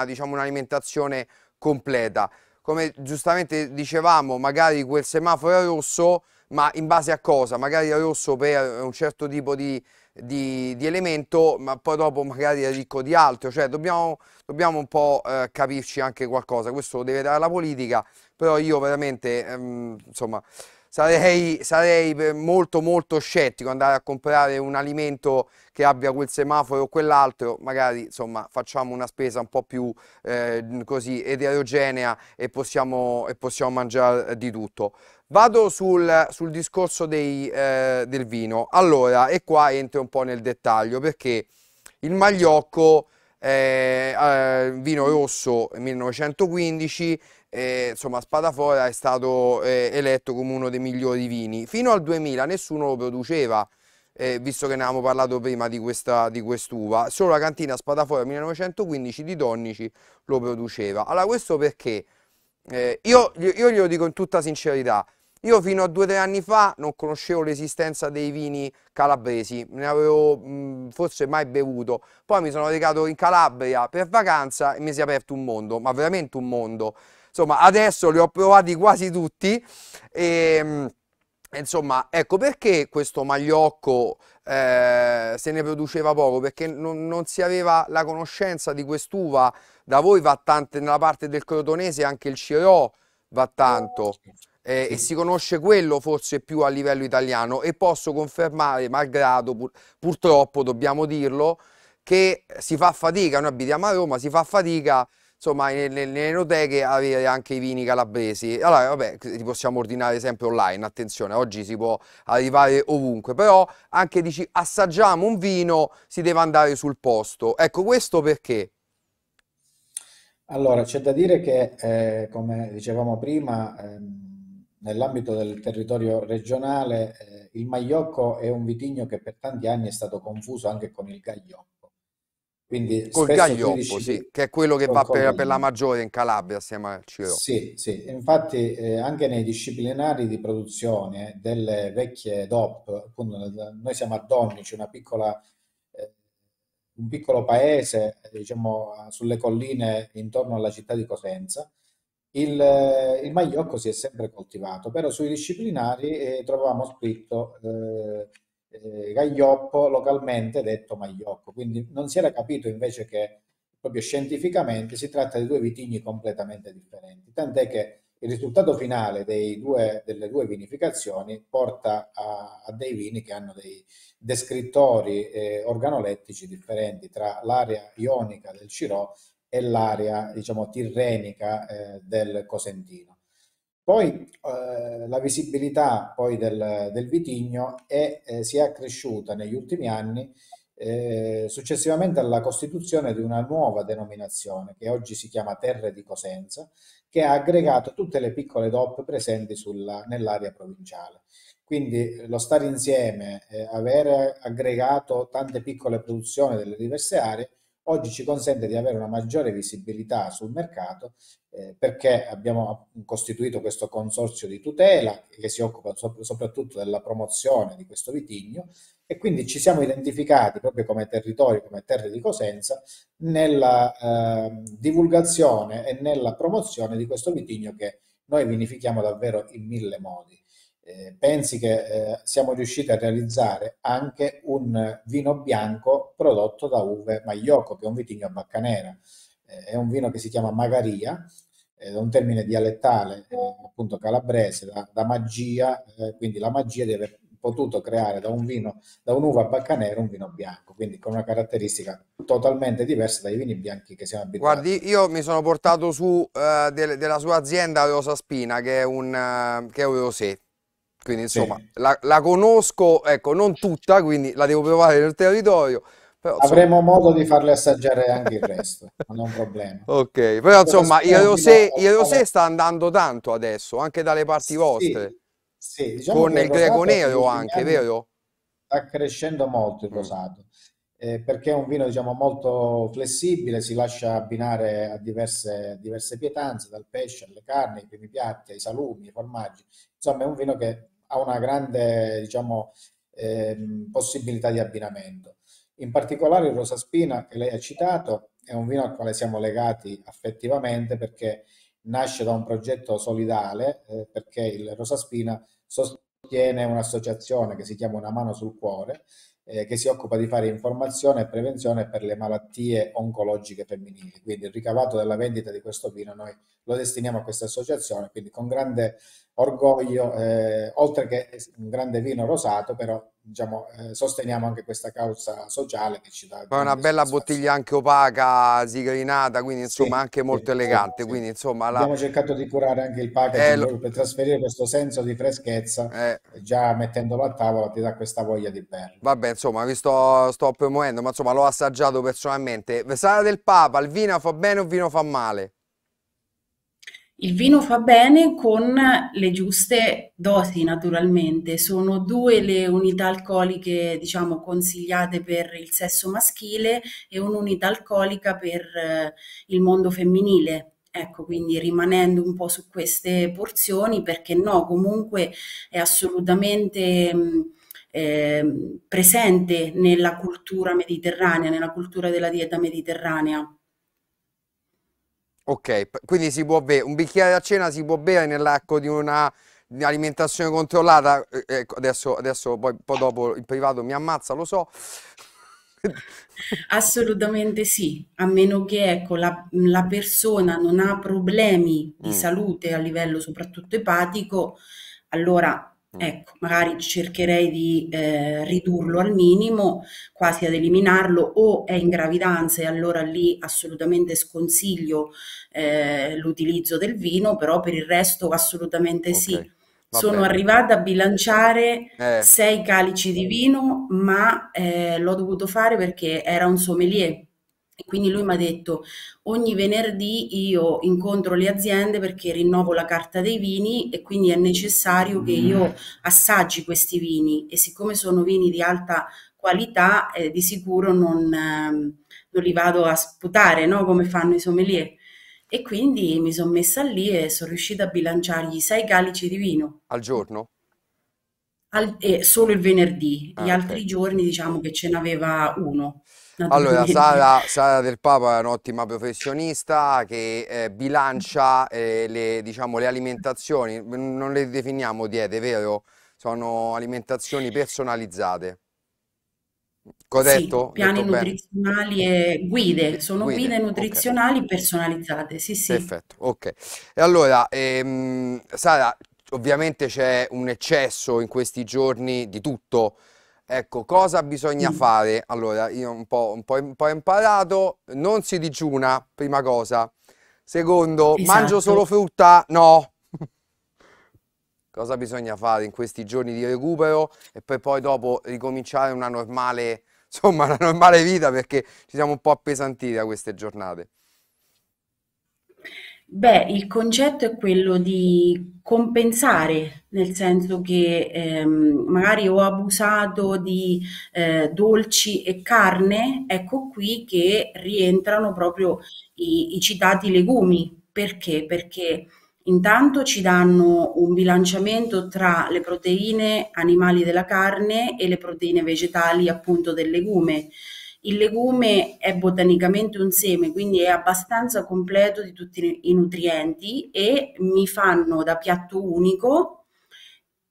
diciamo, un'alimentazione diciamo, un completa. Come giustamente dicevamo, magari quel semaforo è rosso, ma in base a cosa? Magari è rosso per un certo tipo di di, di, elemento, ma poi dopo magari è ricco di altro, cioè dobbiamo, dobbiamo un po' eh, capirci anche qualcosa, questo lo deve dare la politica, però io veramente, ehm, insomma sarei, sarei eh, molto molto scettico andare a comprare un alimento che abbia quel semaforo o quell'altro, magari insomma facciamo una spesa un po' più eh, così eterogenea e possiamo, e possiamo mangiare di tutto. Vado sul, sul discorso dei, eh, del vino, allora e qua entro un po' nel dettaglio perché il magliocco eh, vino rosso 1915 eh, insomma Spadafora è stato eh, eletto come uno dei migliori vini. Fino al 2000 nessuno lo produceva, eh, visto che ne avevamo parlato prima di, questa, di quest'uva, solo la cantina Spadafora 1915 di Donnici lo produceva. Allora questo perché? Eh, io, io glielo dico in tutta sincerità, io fino a due o tre anni fa non conoscevo l'esistenza dei vini calabresi, ne avevo mh, mm, forse mai bevuto. Poi mi sono recato in Calabria per vacanza e mi si è aperto un mondo, ma veramente un mondo. Insomma, adesso li ho provati quasi tutti e... Ehm, insomma, ecco perché questo magliocco eh, se ne produceva poco, perché non, non, si aveva la conoscenza di quest'uva, da voi va tanto nella parte del crotonese, anche il Cirò va tanto eh, sì. e si conosce quello forse più a livello italiano e posso confermare, malgrado pur, purtroppo dobbiamo dirlo, che si fa fatica, noi abitiamo a Roma, si fa fatica insomma nelle, nelle avere anche i vini calabresi allora vabbè li possiamo ordinare sempre online attenzione oggi si può arrivare ovunque però anche dici assaggiamo un vino si deve andare sul posto ecco questo perché allora c'è da dire che eh, come dicevamo prima ehm, nell'ambito del territorio regionale eh, il Maiocco è un vitigno che per tanti anni è stato confuso anche con il Gagliocco quindi Col Gaglioppo, sì, che è quello che va per, per, la maggiore in Calabria assieme al Ciro. Sì, sì. infatti eh, anche nei disciplinari di produzione eh, delle vecchie DOP, appunto, noi siamo a Donnici, piccola, eh, un piccolo paese diciamo, sulle colline intorno alla città di Cosenza, il, eh, il maiocco si è sempre coltivato, però sui disciplinari eh, trovavamo scritto... Eh, eh, Gaglioppo, localmente detto Magliocco. Quindi non si era capito invece che proprio scientificamente si tratta di due vitigni completamente differenti, tant'è che il risultato finale due, delle due vinificazioni porta a, a, dei vini che hanno dei descrittori eh, organolettici differenti tra l'area ionica del Cirò e l'area diciamo, tirrenica eh, del Cosentino. Poi eh, la visibilità poi, del, del, vitigno è, eh, si è accresciuta negli ultimi anni eh, successivamente alla costituzione di una nuova denominazione che oggi si chiama Terre di Cosenza, che ha aggregato tutte le piccole DOP presenti sulla, nell'area provinciale. Quindi eh, lo stare insieme, eh, avere aggregato tante piccole produzioni delle diverse aree, oggi ci consente di avere una maggiore visibilità sul mercato eh, perché abbiamo costituito questo consorzio di tutela che si occupa so- soprattutto della promozione di questo vitigno e quindi ci siamo identificati proprio come territorio, come terre di Cosenza, nella eh, divulgazione e nella promozione di questo vitigno che noi vinifichiamo davvero in mille modi eh, pensi che eh, siamo riusciti a realizzare anche un vino bianco prodotto da uve Magliocco, che è un vitigno a Baccanera. Eh, è un vino che si chiama Magaria, è un termine dialettale eh, appunto calabrese, da, da magia, quindi la magia di aver potuto creare da un vino, da un'uva a baccanera un vino bianco, quindi con una caratteristica totalmente diversa dai vini bianchi che siamo abituati. Guardi, io mi sono portato su eh, de della sua azienda Eosa Spina, che è un, che è un Eosè, quindi insomma sì. la, la, conosco, ecco, non tutta, quindi la devo provare nel territorio. Però, insomma... Avremo modo di farle assaggiare anche il resto, [laughs] non è un problema. Ok, però insomma il rosé, il rosé sta andando tanto adesso, anche dalle parti sì, vostre. Sì, diciamo Con il greco nero anche, vero? Sta crescendo molto il mm. rosato, eh, perché è un vino diciamo molto flessibile, si lascia abbinare a diverse, diverse pietanze, dal pesce alle carni, ai primi piatti, ai salumi, ai formaggi. Insomma è un vino che ha una grande diciamo, eh, possibilità di abbinamento. In particolare il Rosa Spina, che lei ha citato, è un vino al quale siamo legati affettivamente perché nasce da un progetto solidale, eh, perché il Rosaspina sostiene un'associazione che si chiama Una mano sul cuore, eh, che si occupa di fare informazione e prevenzione per le malattie oncologiche femminili. Quindi il ricavato della vendita di questo vino noi lo destiniamo a questa associazione, quindi con grande orgoglio, eh, oltre che un grande vino rosato, però diciamo, eh, sosteniamo anche questa causa sociale che ci dà... Poi una bella bottiglia anche opaca, siglinata, quindi insomma sì, anche molto sì, elegante. Sì. Quindi, insomma, la... Abbiamo cercato di curare anche il packaging eh, lo... per trasferire questo senso di freschezza, eh. già mettendolo a tavola ti dà questa voglia di bello. Vabbè, insomma, vi sto, sto promuovendo, ma insomma l'ho assaggiato personalmente. Sala del Papa, il vino fa bene o il vino fa male? Il vino fa bene con le giuste dosi, naturalmente. Sono due le unità alcoliche, diciamo, consigliate per il sesso maschile e un'unità alcolica per eh, il mondo femminile. Ecco, quindi rimanendo un po' su queste porzioni, perché no, comunque è assolutamente eh, presente nella cultura mediterranea, nella cultura della dieta mediterranea. Ok, quindi si può bere, un bicchiere da cena si può bere nell'arco di una alimentazione controllata, ecco, adesso, adesso poi, poi dopo il privato mi ammazza, lo so. [laughs] Assolutamente sì, a meno che ecco, la, la, persona non ha problemi di mm. salute a livello soprattutto epatico, allora Mm. Ecco, magari cercherei di eh, ridurlo al minimo, quasi ad eliminarlo, o è in gravidanza e allora lì assolutamente sconsiglio eh, l'utilizzo del vino, però per il resto assolutamente okay. sì. Va Sono bene. arrivata a bilanciare eh. sei calici di vino, ma eh, l'ho dovuto fare perché era un sommelier quindi lui mi ha detto ogni venerdì io incontro le aziende perché rinnovo la carta dei vini e quindi è necessario che io mm. assaggi questi vini e siccome sono vini di alta qualità eh, di sicuro non, eh, non, li vado a sputare no? come fanno i sommelier. E quindi mi sono messa lì e sono riuscita a bilanciargli sei calici di vino. Al giorno? Al, eh, solo il venerdì, gli ah, altri giorni diciamo che ce n'aveva uno. Allora, Sara, Sara, del Papa è un'ottima professionista che eh, bilancia eh, le, diciamo, le alimentazioni, non le definiamo diete, vero? Sono alimentazioni personalizzate. Corretto? Sì, piani nutrizionali bene. e guide, sono guide, guide nutrizionali personalizzate, sì, sì. Perfetto, ok. E allora, ehm, Sara, ovviamente c'è un eccesso in questi giorni di tutto, Ecco, cosa bisogna mm. fare? Allora, io un po', un po', un po imparato, non si digiuna, prima cosa. Secondo, esatto. mangio solo frutta? No. [laughs] cosa bisogna fare in questi giorni di recupero e per poi dopo ricominciare una normale, [laughs] insomma, una normale vita perché ci siamo un po' appesantiti da queste giornate. Beh, il concetto è quello di compensare, nel senso che ehm, magari ho abusato di eh, dolci e carne, ecco qui che rientrano proprio i, i citati legumi. Perché? Perché intanto ci danno un bilanciamento tra le proteine animali della carne e le proteine vegetali appunto del legume il legume è botanicamente un seme, quindi è abbastanza completo di tutti i nutrienti e mi fanno da piatto unico,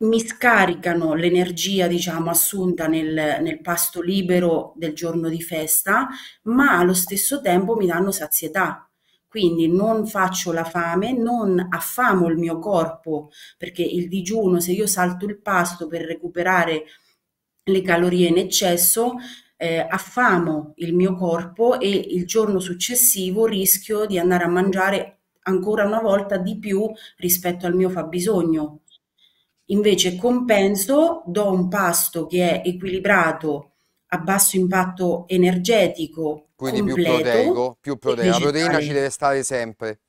mi scaricano l'energia diciamo assunta nel, nel pasto libero del giorno di festa, ma allo stesso tempo mi danno sazietà, quindi non faccio la fame, non affamo il mio corpo, perché il digiuno, se io salto il pasto per recuperare le calorie in eccesso, eh, affamo il mio corpo e il giorno successivo rischio di andare a mangiare ancora una volta di più rispetto al mio fabbisogno. Invece compenso, do un pasto che è equilibrato, a basso impatto energetico, quindi completo, più proteico, più proteina. La proteina ci deve stare sempre.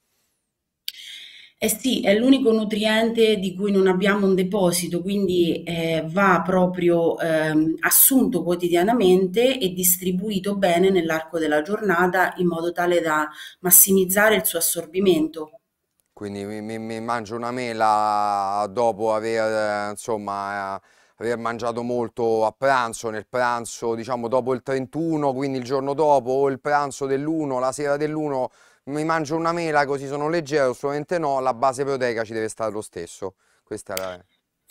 Eh sì, è l'unico nutriente di cui non abbiamo un deposito, quindi eh, va proprio ehm, assunto quotidianamente e distribuito bene nell'arco della giornata in modo tale da massimizzare il suo assorbimento. Quindi mi, mi- mi mangio una mela dopo aver, insomma, aver mangiato molto a pranzo, nel pranzo, diciamo, dopo il 31, quindi il giorno dopo, o il pranzo dell'1, la sera dell'1 mi mangio una mela così sono leggero, assolutamente no, la base proteica ci deve stare lo stesso. Questa è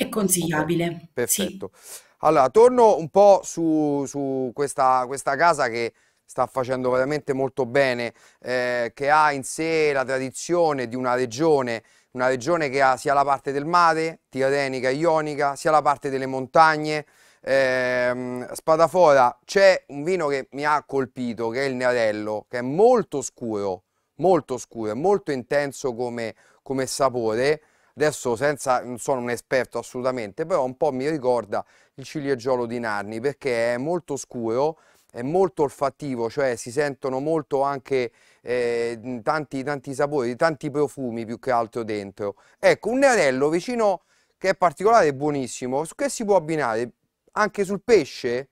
È consigliabile. Perfetto. Sì. Allora, torno un po' su, su questa, questa, casa che sta facendo veramente molto bene, eh, che ha in sé la tradizione di una regione, una regione che ha sia la parte del mare, Tirrenica, Ionica, sia la parte delle montagne. Eh, Spadafora, c'è un vino che mi ha colpito, che è il Nearello, che è molto scuro, molto scuro, è molto intenso come, come sapore. Adesso senza, non sono un esperto assolutamente, però un po' mi ricorda il ciliegiolo di Narni perché è molto scuro, è molto olfattivo, cioè si sentono molto anche eh, tanti, tanti sapori, tanti profumi più che altro dentro. Ecco, un nearello vicino che è particolare e buonissimo, che si può abbinare anche sul pesce,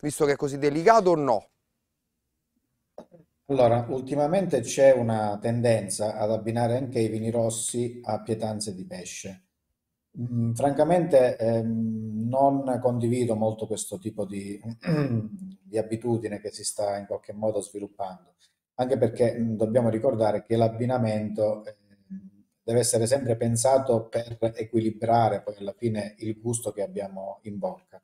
visto che è così delicato o no? Allora, ultimamente c'è una tendenza ad abbinare anche i vini rossi a pietanze di pesce. Mm, francamente, ehm, non condivido molto questo tipo di, [clears throat] di abitudine che si sta in qualche modo sviluppando, anche perché mm, dobbiamo ricordare che l'abbinamento eh, deve essere sempre pensato per equilibrare poi alla fine il gusto che abbiamo in bocca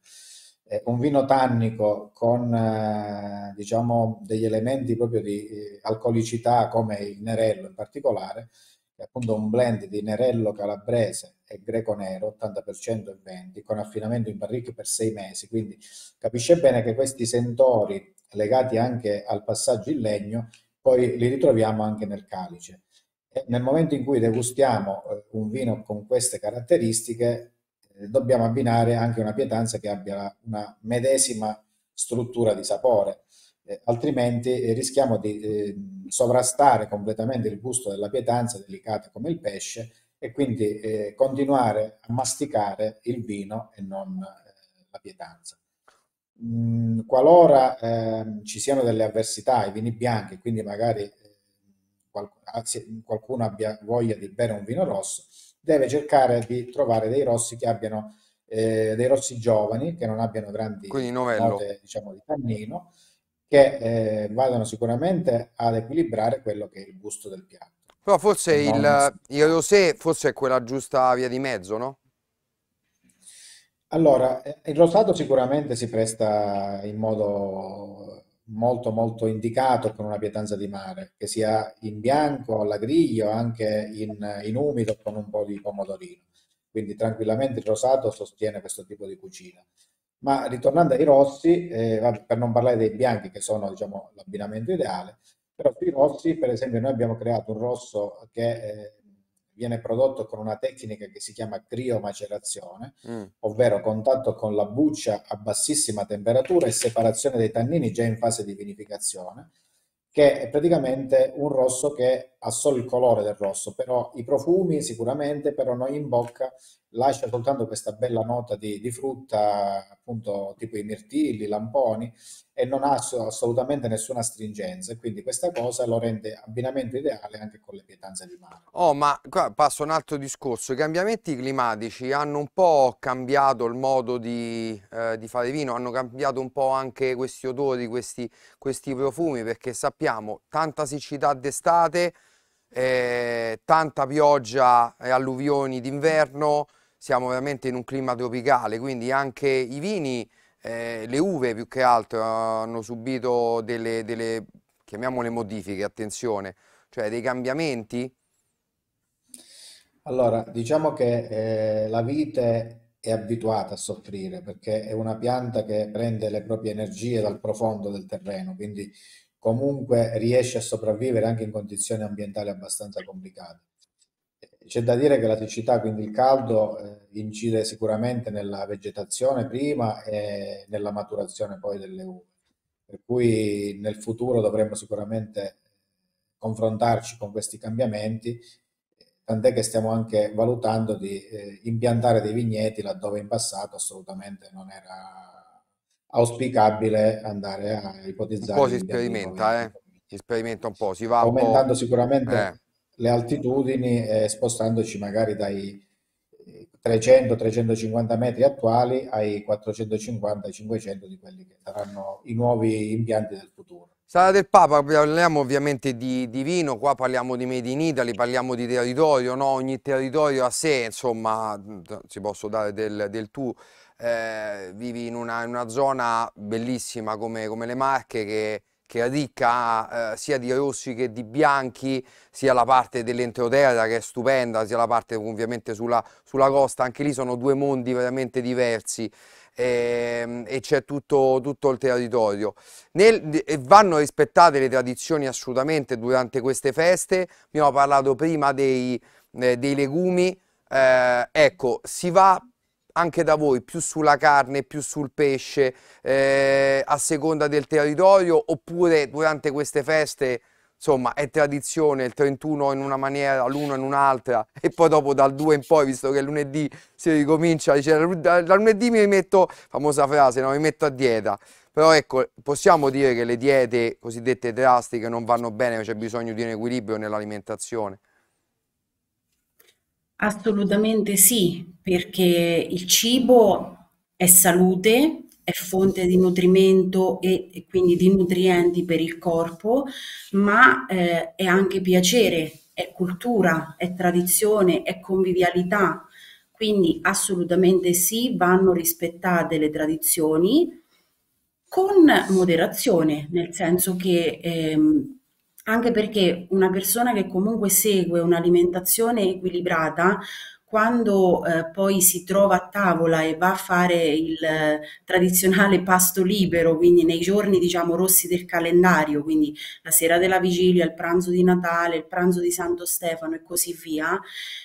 eh, un vino tannico con eh, diciamo, degli elementi proprio di eh, alcolicità come il nerello in particolare, è appunto un blend di nerello calabrese e greco nero, 80% e 20%, con affinamento in barricche per sei mesi, quindi capisce bene che questi sentori legati anche al passaggio in legno, poi li ritroviamo anche nel calice. E nel momento in cui degustiamo eh, un vino con queste caratteristiche, eh, dobbiamo abbinare anche una pietanza che abbia una medesima struttura di sapore, eh, altrimenti eh, rischiamo di eh, sovrastare completamente il gusto della pietanza delicata come il pesce e quindi eh, continuare a masticare il vino e non eh, la pietanza. Mm, qualora ehm, ci siano delle avversità ai vini bianchi, quindi magari ah, qualcuno abbia voglia di bere un vino rosso, deve cercare di trovare dei rossi che abbiano eh, dei rossi giovani, che non abbiano grandi note diciamo, di tannino, che eh, vadano sicuramente ad equilibrare quello che è il gusto del piatto. Però forse il, il, il rosé forse è quella giusta via di mezzo, no? Allora, eh, il rosato sicuramente si presta in modo molto molto indicato con una pietanza di mare, che sia in bianco alla griglia o anche in, in umido con un po' di pomodorino. Quindi tranquillamente il rosato sostiene questo tipo di cucina. Ma ritornando ai rossi, eh, per non parlare dei bianchi che sono diciamo, l'abbinamento ideale, però sui rossi per esempio noi abbiamo creato un rosso che eh, viene prodotto con una tecnica che si chiama criomacerazione, mm. ovvero contatto con la buccia a bassissima temperatura e separazione dei tannini già in fase di vinificazione, che è praticamente un rosso che ha solo il colore del rosso, però i profumi sicuramente, però noi in bocca lascia soltanto questa bella nota di, di frutta, appunto tipo i mirtilli, i lamponi, e non ha assolutamente nessuna stringenza, quindi questa cosa lo rende abbinamento ideale anche con le pietanze di mare. Oh, ma qua passo un altro discorso, i cambiamenti climatici hanno un po' cambiato il modo di, eh, di fare vino, hanno cambiato un po' anche questi odori, questi, questi profumi, perché sappiamo tanta siccità d'estate, eh, tanta pioggia e alluvioni d'inverno, siamo veramente in un clima tropicale, quindi anche i vini eh, le uve più che altro hanno subito delle, delle, chiamiamole modifiche, attenzione, cioè dei cambiamenti? Allora, diciamo che eh, la vite è abituata a soffrire perché è una pianta che prende le proprie energie dal profondo del terreno, quindi comunque riesce a sopravvivere anche in condizioni ambientali abbastanza complicate. C'è da dire che la siccità, quindi il caldo, eh, incide sicuramente nella vegetazione prima e nella maturazione poi delle uve. Per cui nel futuro dovremo sicuramente confrontarci con questi cambiamenti, tant'è che stiamo anche valutando di eh, impiantare dei vigneti laddove in passato assolutamente non era auspicabile andare a ipotizzare. Un po' si sperimenta, eh? Si sperimenta un po', si va aumentando po'... sicuramente. Eh le altitudini eh, spostandoci magari dai 300-350 eh, metri attuali ai 450-500 di quelli che saranno i nuovi impianti del futuro. Sala del Papa, parliamo ovviamente di, di, vino, qua parliamo di Made in Italy, parliamo di territorio, no? ogni territorio a sé, insomma, si posso dare del, del tu, eh, vivi in una, in una, zona bellissima come, come le Marche che che è ricca eh, sia di rossi che di bianchi, sia la parte dell'entroterra che è stupenda, sia la parte ovviamente sulla, sulla costa, anche lì sono due mondi veramente diversi e, ehm, e c'è tutto, tutto, il territorio. Nel, vanno rispettate le tradizioni assolutamente durante queste feste, abbiamo parlato prima dei, eh, dei legumi, eh, ecco, si va anche da voi più sulla carne, più sul pesce, eh, a seconda del territorio, oppure durante queste feste, insomma, è tradizione il 31 in una maniera, l'1 in un'altra, e poi dopo dal 2 in poi, visto che lunedì si ricomincia, dice, da, lunedì mi metto, famosa frase, no, mi metto a dieta. Però ecco, possiamo dire che le diete cosiddette drastiche non vanno bene, c'è bisogno di un equilibrio nell'alimentazione. Assolutamente sì, perché il cibo è salute, è fonte di nutrimento e, e quindi di nutrienti per il corpo, ma eh, è anche piacere, è cultura, è tradizione, è convivialità. Quindi assolutamente sì, vanno rispettate le tradizioni con moderazione, nel senso che ehm, anche perché una persona che comunque segue un'alimentazione equilibrata, quando eh, poi si trova a tavola e va a fare il eh, tradizionale pasto libero, quindi nei giorni diciamo rossi del calendario, quindi la sera della vigilia, il pranzo di Natale, il pranzo di Santo Stefano e così via,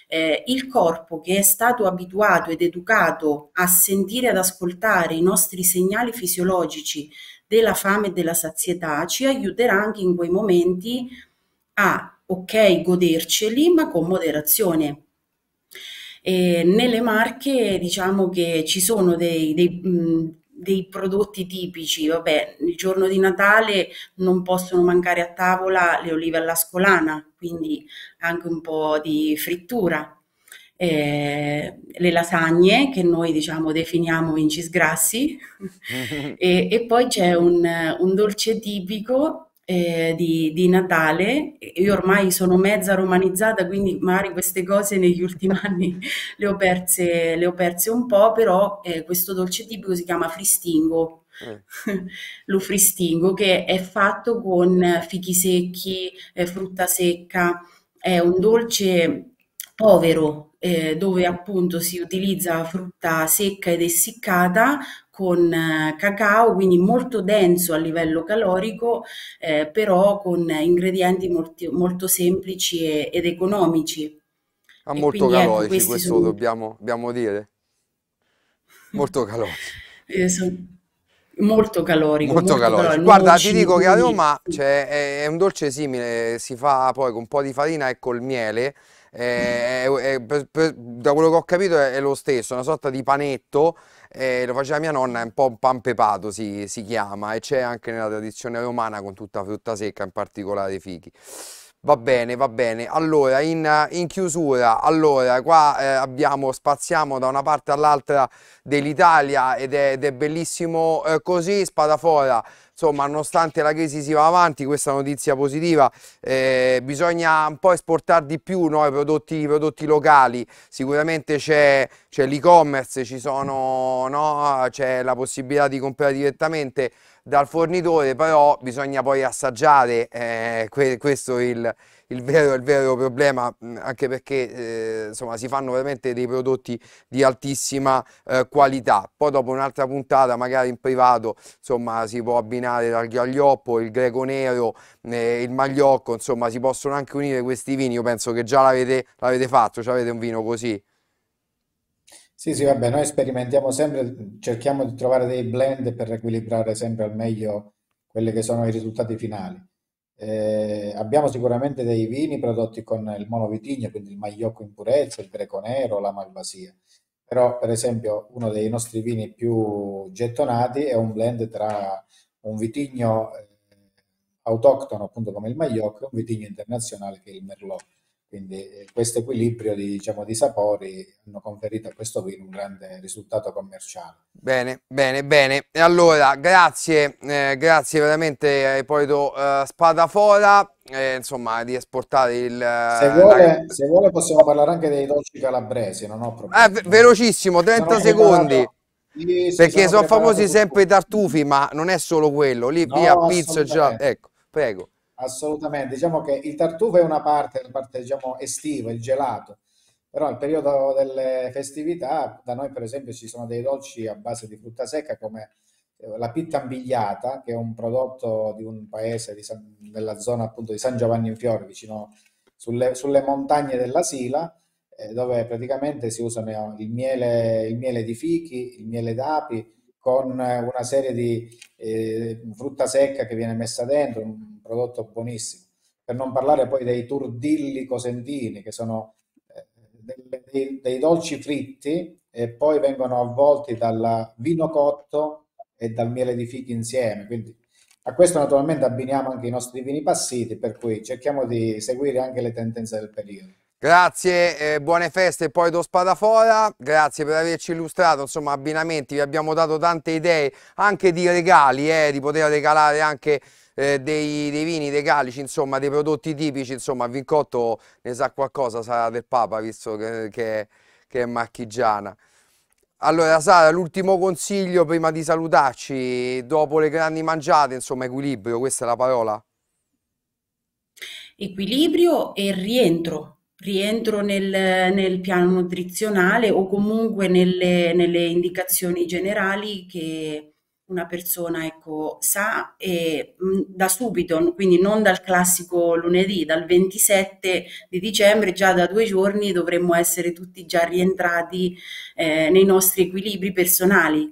eh, il corpo che è stato abituato ed educato a sentire e ad ascoltare i nostri segnali fisiologici della fame e della sazietà ci aiuterà anche in quei momenti a, ok, goderceli, ma con moderazione. E nelle marche diciamo che ci sono dei, dei mm, dei prodotti tipici, vabbè, il giorno di Natale non possono mancare a tavola le olive all'ascolana, quindi anche un po' di frittura eh, le lasagne che noi diciamo definiamo vincisgrassi [laughs] e, e poi c'è un, un dolce tipico eh, di, di, Natale. Io ormai sono mezza romanizzata, quindi magari queste cose negli ultimi [laughs] anni le ho perse, le ho perse un po', però eh, questo dolce tipico si chiama fristingo. Mm. [laughs] Lo fristingo che è fatto con fichi secchi, eh, frutta secca, è un dolce povero eh, dove appunto si utilizza frutta secca ed essiccata con eh, cacao, quindi molto denso a livello calorico, eh, però con ingredienti molti, molto semplici e, ed economici. Ah, molto ecco, calorici, ecco, questo sono... dobbiamo, dobbiamo dire. Molto calorici. [laughs] Eh, molto calorico. Molto, molto calorico. calorico. Guarda, ti dico che a Roma è, è un dolce simile, si fa poi con un po' di farina e col miele, è, eh, è, eh, eh, per, da quello che ho capito è, è, lo stesso, una sorta di panetto, eh, lo faceva mia nonna, è un po' un pan pepato si, si chiama e c'è anche nella tradizione romana con tutta frutta secca, in particolare i fichi. Va bene, va bene. Allora, in, in chiusura, allora, qua eh, abbiamo, spaziamo da una parte all'altra dell'Italia ed, ed, è bellissimo eh, così, Spadafora insomma nonostante la crisi si va avanti, questa è notizia positiva, eh, bisogna un po' esportare di più no, i, prodotti, i, prodotti, locali, sicuramente c'è, l'e-commerce, c'è no, la possibilità di comprare direttamente, dal fornitore, però bisogna poi assaggiare, eh, que questo è il, il, vero, il, vero, problema, anche perché eh, insomma, si fanno veramente dei prodotti di altissima eh, qualità. Poi dopo un'altra puntata, magari in privato, insomma, si può abbinare dal ghiaglioppo, il greco nero, eh, il magliocco, insomma si possono anche unire questi vini, io penso che già l'avete fatto, cioè avete un vino così. Sì, sì, vabbè, noi sperimentiamo sempre, cerchiamo di trovare dei blend per equilibrare sempre al meglio quelli che sono i risultati finali. Eh, abbiamo sicuramente dei vini prodotti con il monovitigno, quindi il magliocco in purezza, il greco nero, la malvasia. Però, per esempio, uno dei nostri vini più gettonati è un blend tra un vitigno eh, autoctono, appunto come il magliocco, e un vitigno internazionale che è il merlot quindi eh, questo equilibrio di, diciamo, di, sapori hanno conferito a questo vino un grande risultato commerciale. Bene, bene, bene. E allora, grazie, eh, grazie veramente a Ippolito eh, Spadafora, eh, insomma, di esportare il... Eh, se vuole, la... se vuole, possiamo parlare anche dei dolci calabresi, non ho problemi. Eh, velocissimo, 30 secondi. Lì, perché sono, sono famosi tutto. sempre i tartufi, ma non è solo quello, lì no, via pizza già, ecco, prego. Assolutamente, diciamo che il tartufo è una parte, la parte diciamo, estiva, il gelato, però al periodo delle festività, da noi per esempio ci sono dei dolci a base di frutta secca come eh, la pitta ambigliata, che è un prodotto di un paese di San- della zona appunto di San Giovanni in Fiore, vicino sulle, sulle montagne della Sila, eh, dove praticamente si usano il miele, il miele di fichi, il miele d'api, con una serie di eh, frutta secca che viene messa dentro, prodotto buonissimo. Per non parlare poi dei turdilli cosentini, che sono eh, dei, dei, dei dolci fritti e poi vengono avvolti dal vino cotto e dal miele di fichi insieme. Quindi a questo naturalmente abbiniamo anche i nostri vini passiti, per cui cerchiamo di seguire anche le tendenze del periodo. Grazie, eh, buone feste e poi do Spadafora, grazie per averci illustrato, insomma abbinamenti, vi abbiamo dato tante idee anche di regali, eh, di poter regalare anche eh, dei, dei, vini, dei calici, insomma dei prodotti tipici, insomma Vincotto ne sa qualcosa, sa del Papa visto che, che, che è marchigiana. Allora Sara, l'ultimo consiglio prima di salutarci, dopo le grandi mangiate, insomma equilibrio, questa è la parola? Equilibrio e rientro, rientro nel, nel piano nutrizionale o comunque nelle, nelle indicazioni generali che, una persona ecco, sa e mm, da subito, quindi non dal classico lunedì, dal 27 di dicembre, già da due giorni dovremmo essere tutti già rientrati eh, nei nostri equilibri personali.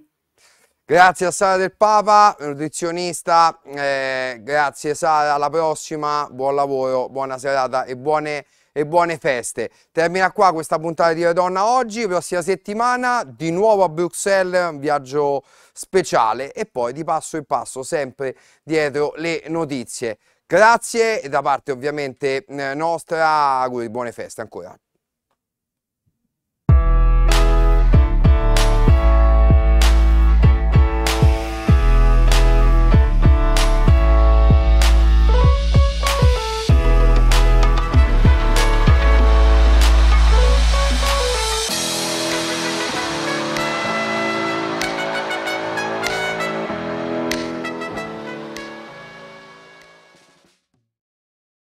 Grazie a Sara del Papa, nutrizionista, eh, grazie Sara, alla prossima, buon lavoro, buona serata e buone e buone feste. Termina qua questa puntata di Donna oggi, prossima settimana di nuovo a Bruxelles, un viaggio speciale e poi di passo in passo sempre dietro le notizie. Grazie e da parte ovviamente eh, nostra auguri buone feste ancora.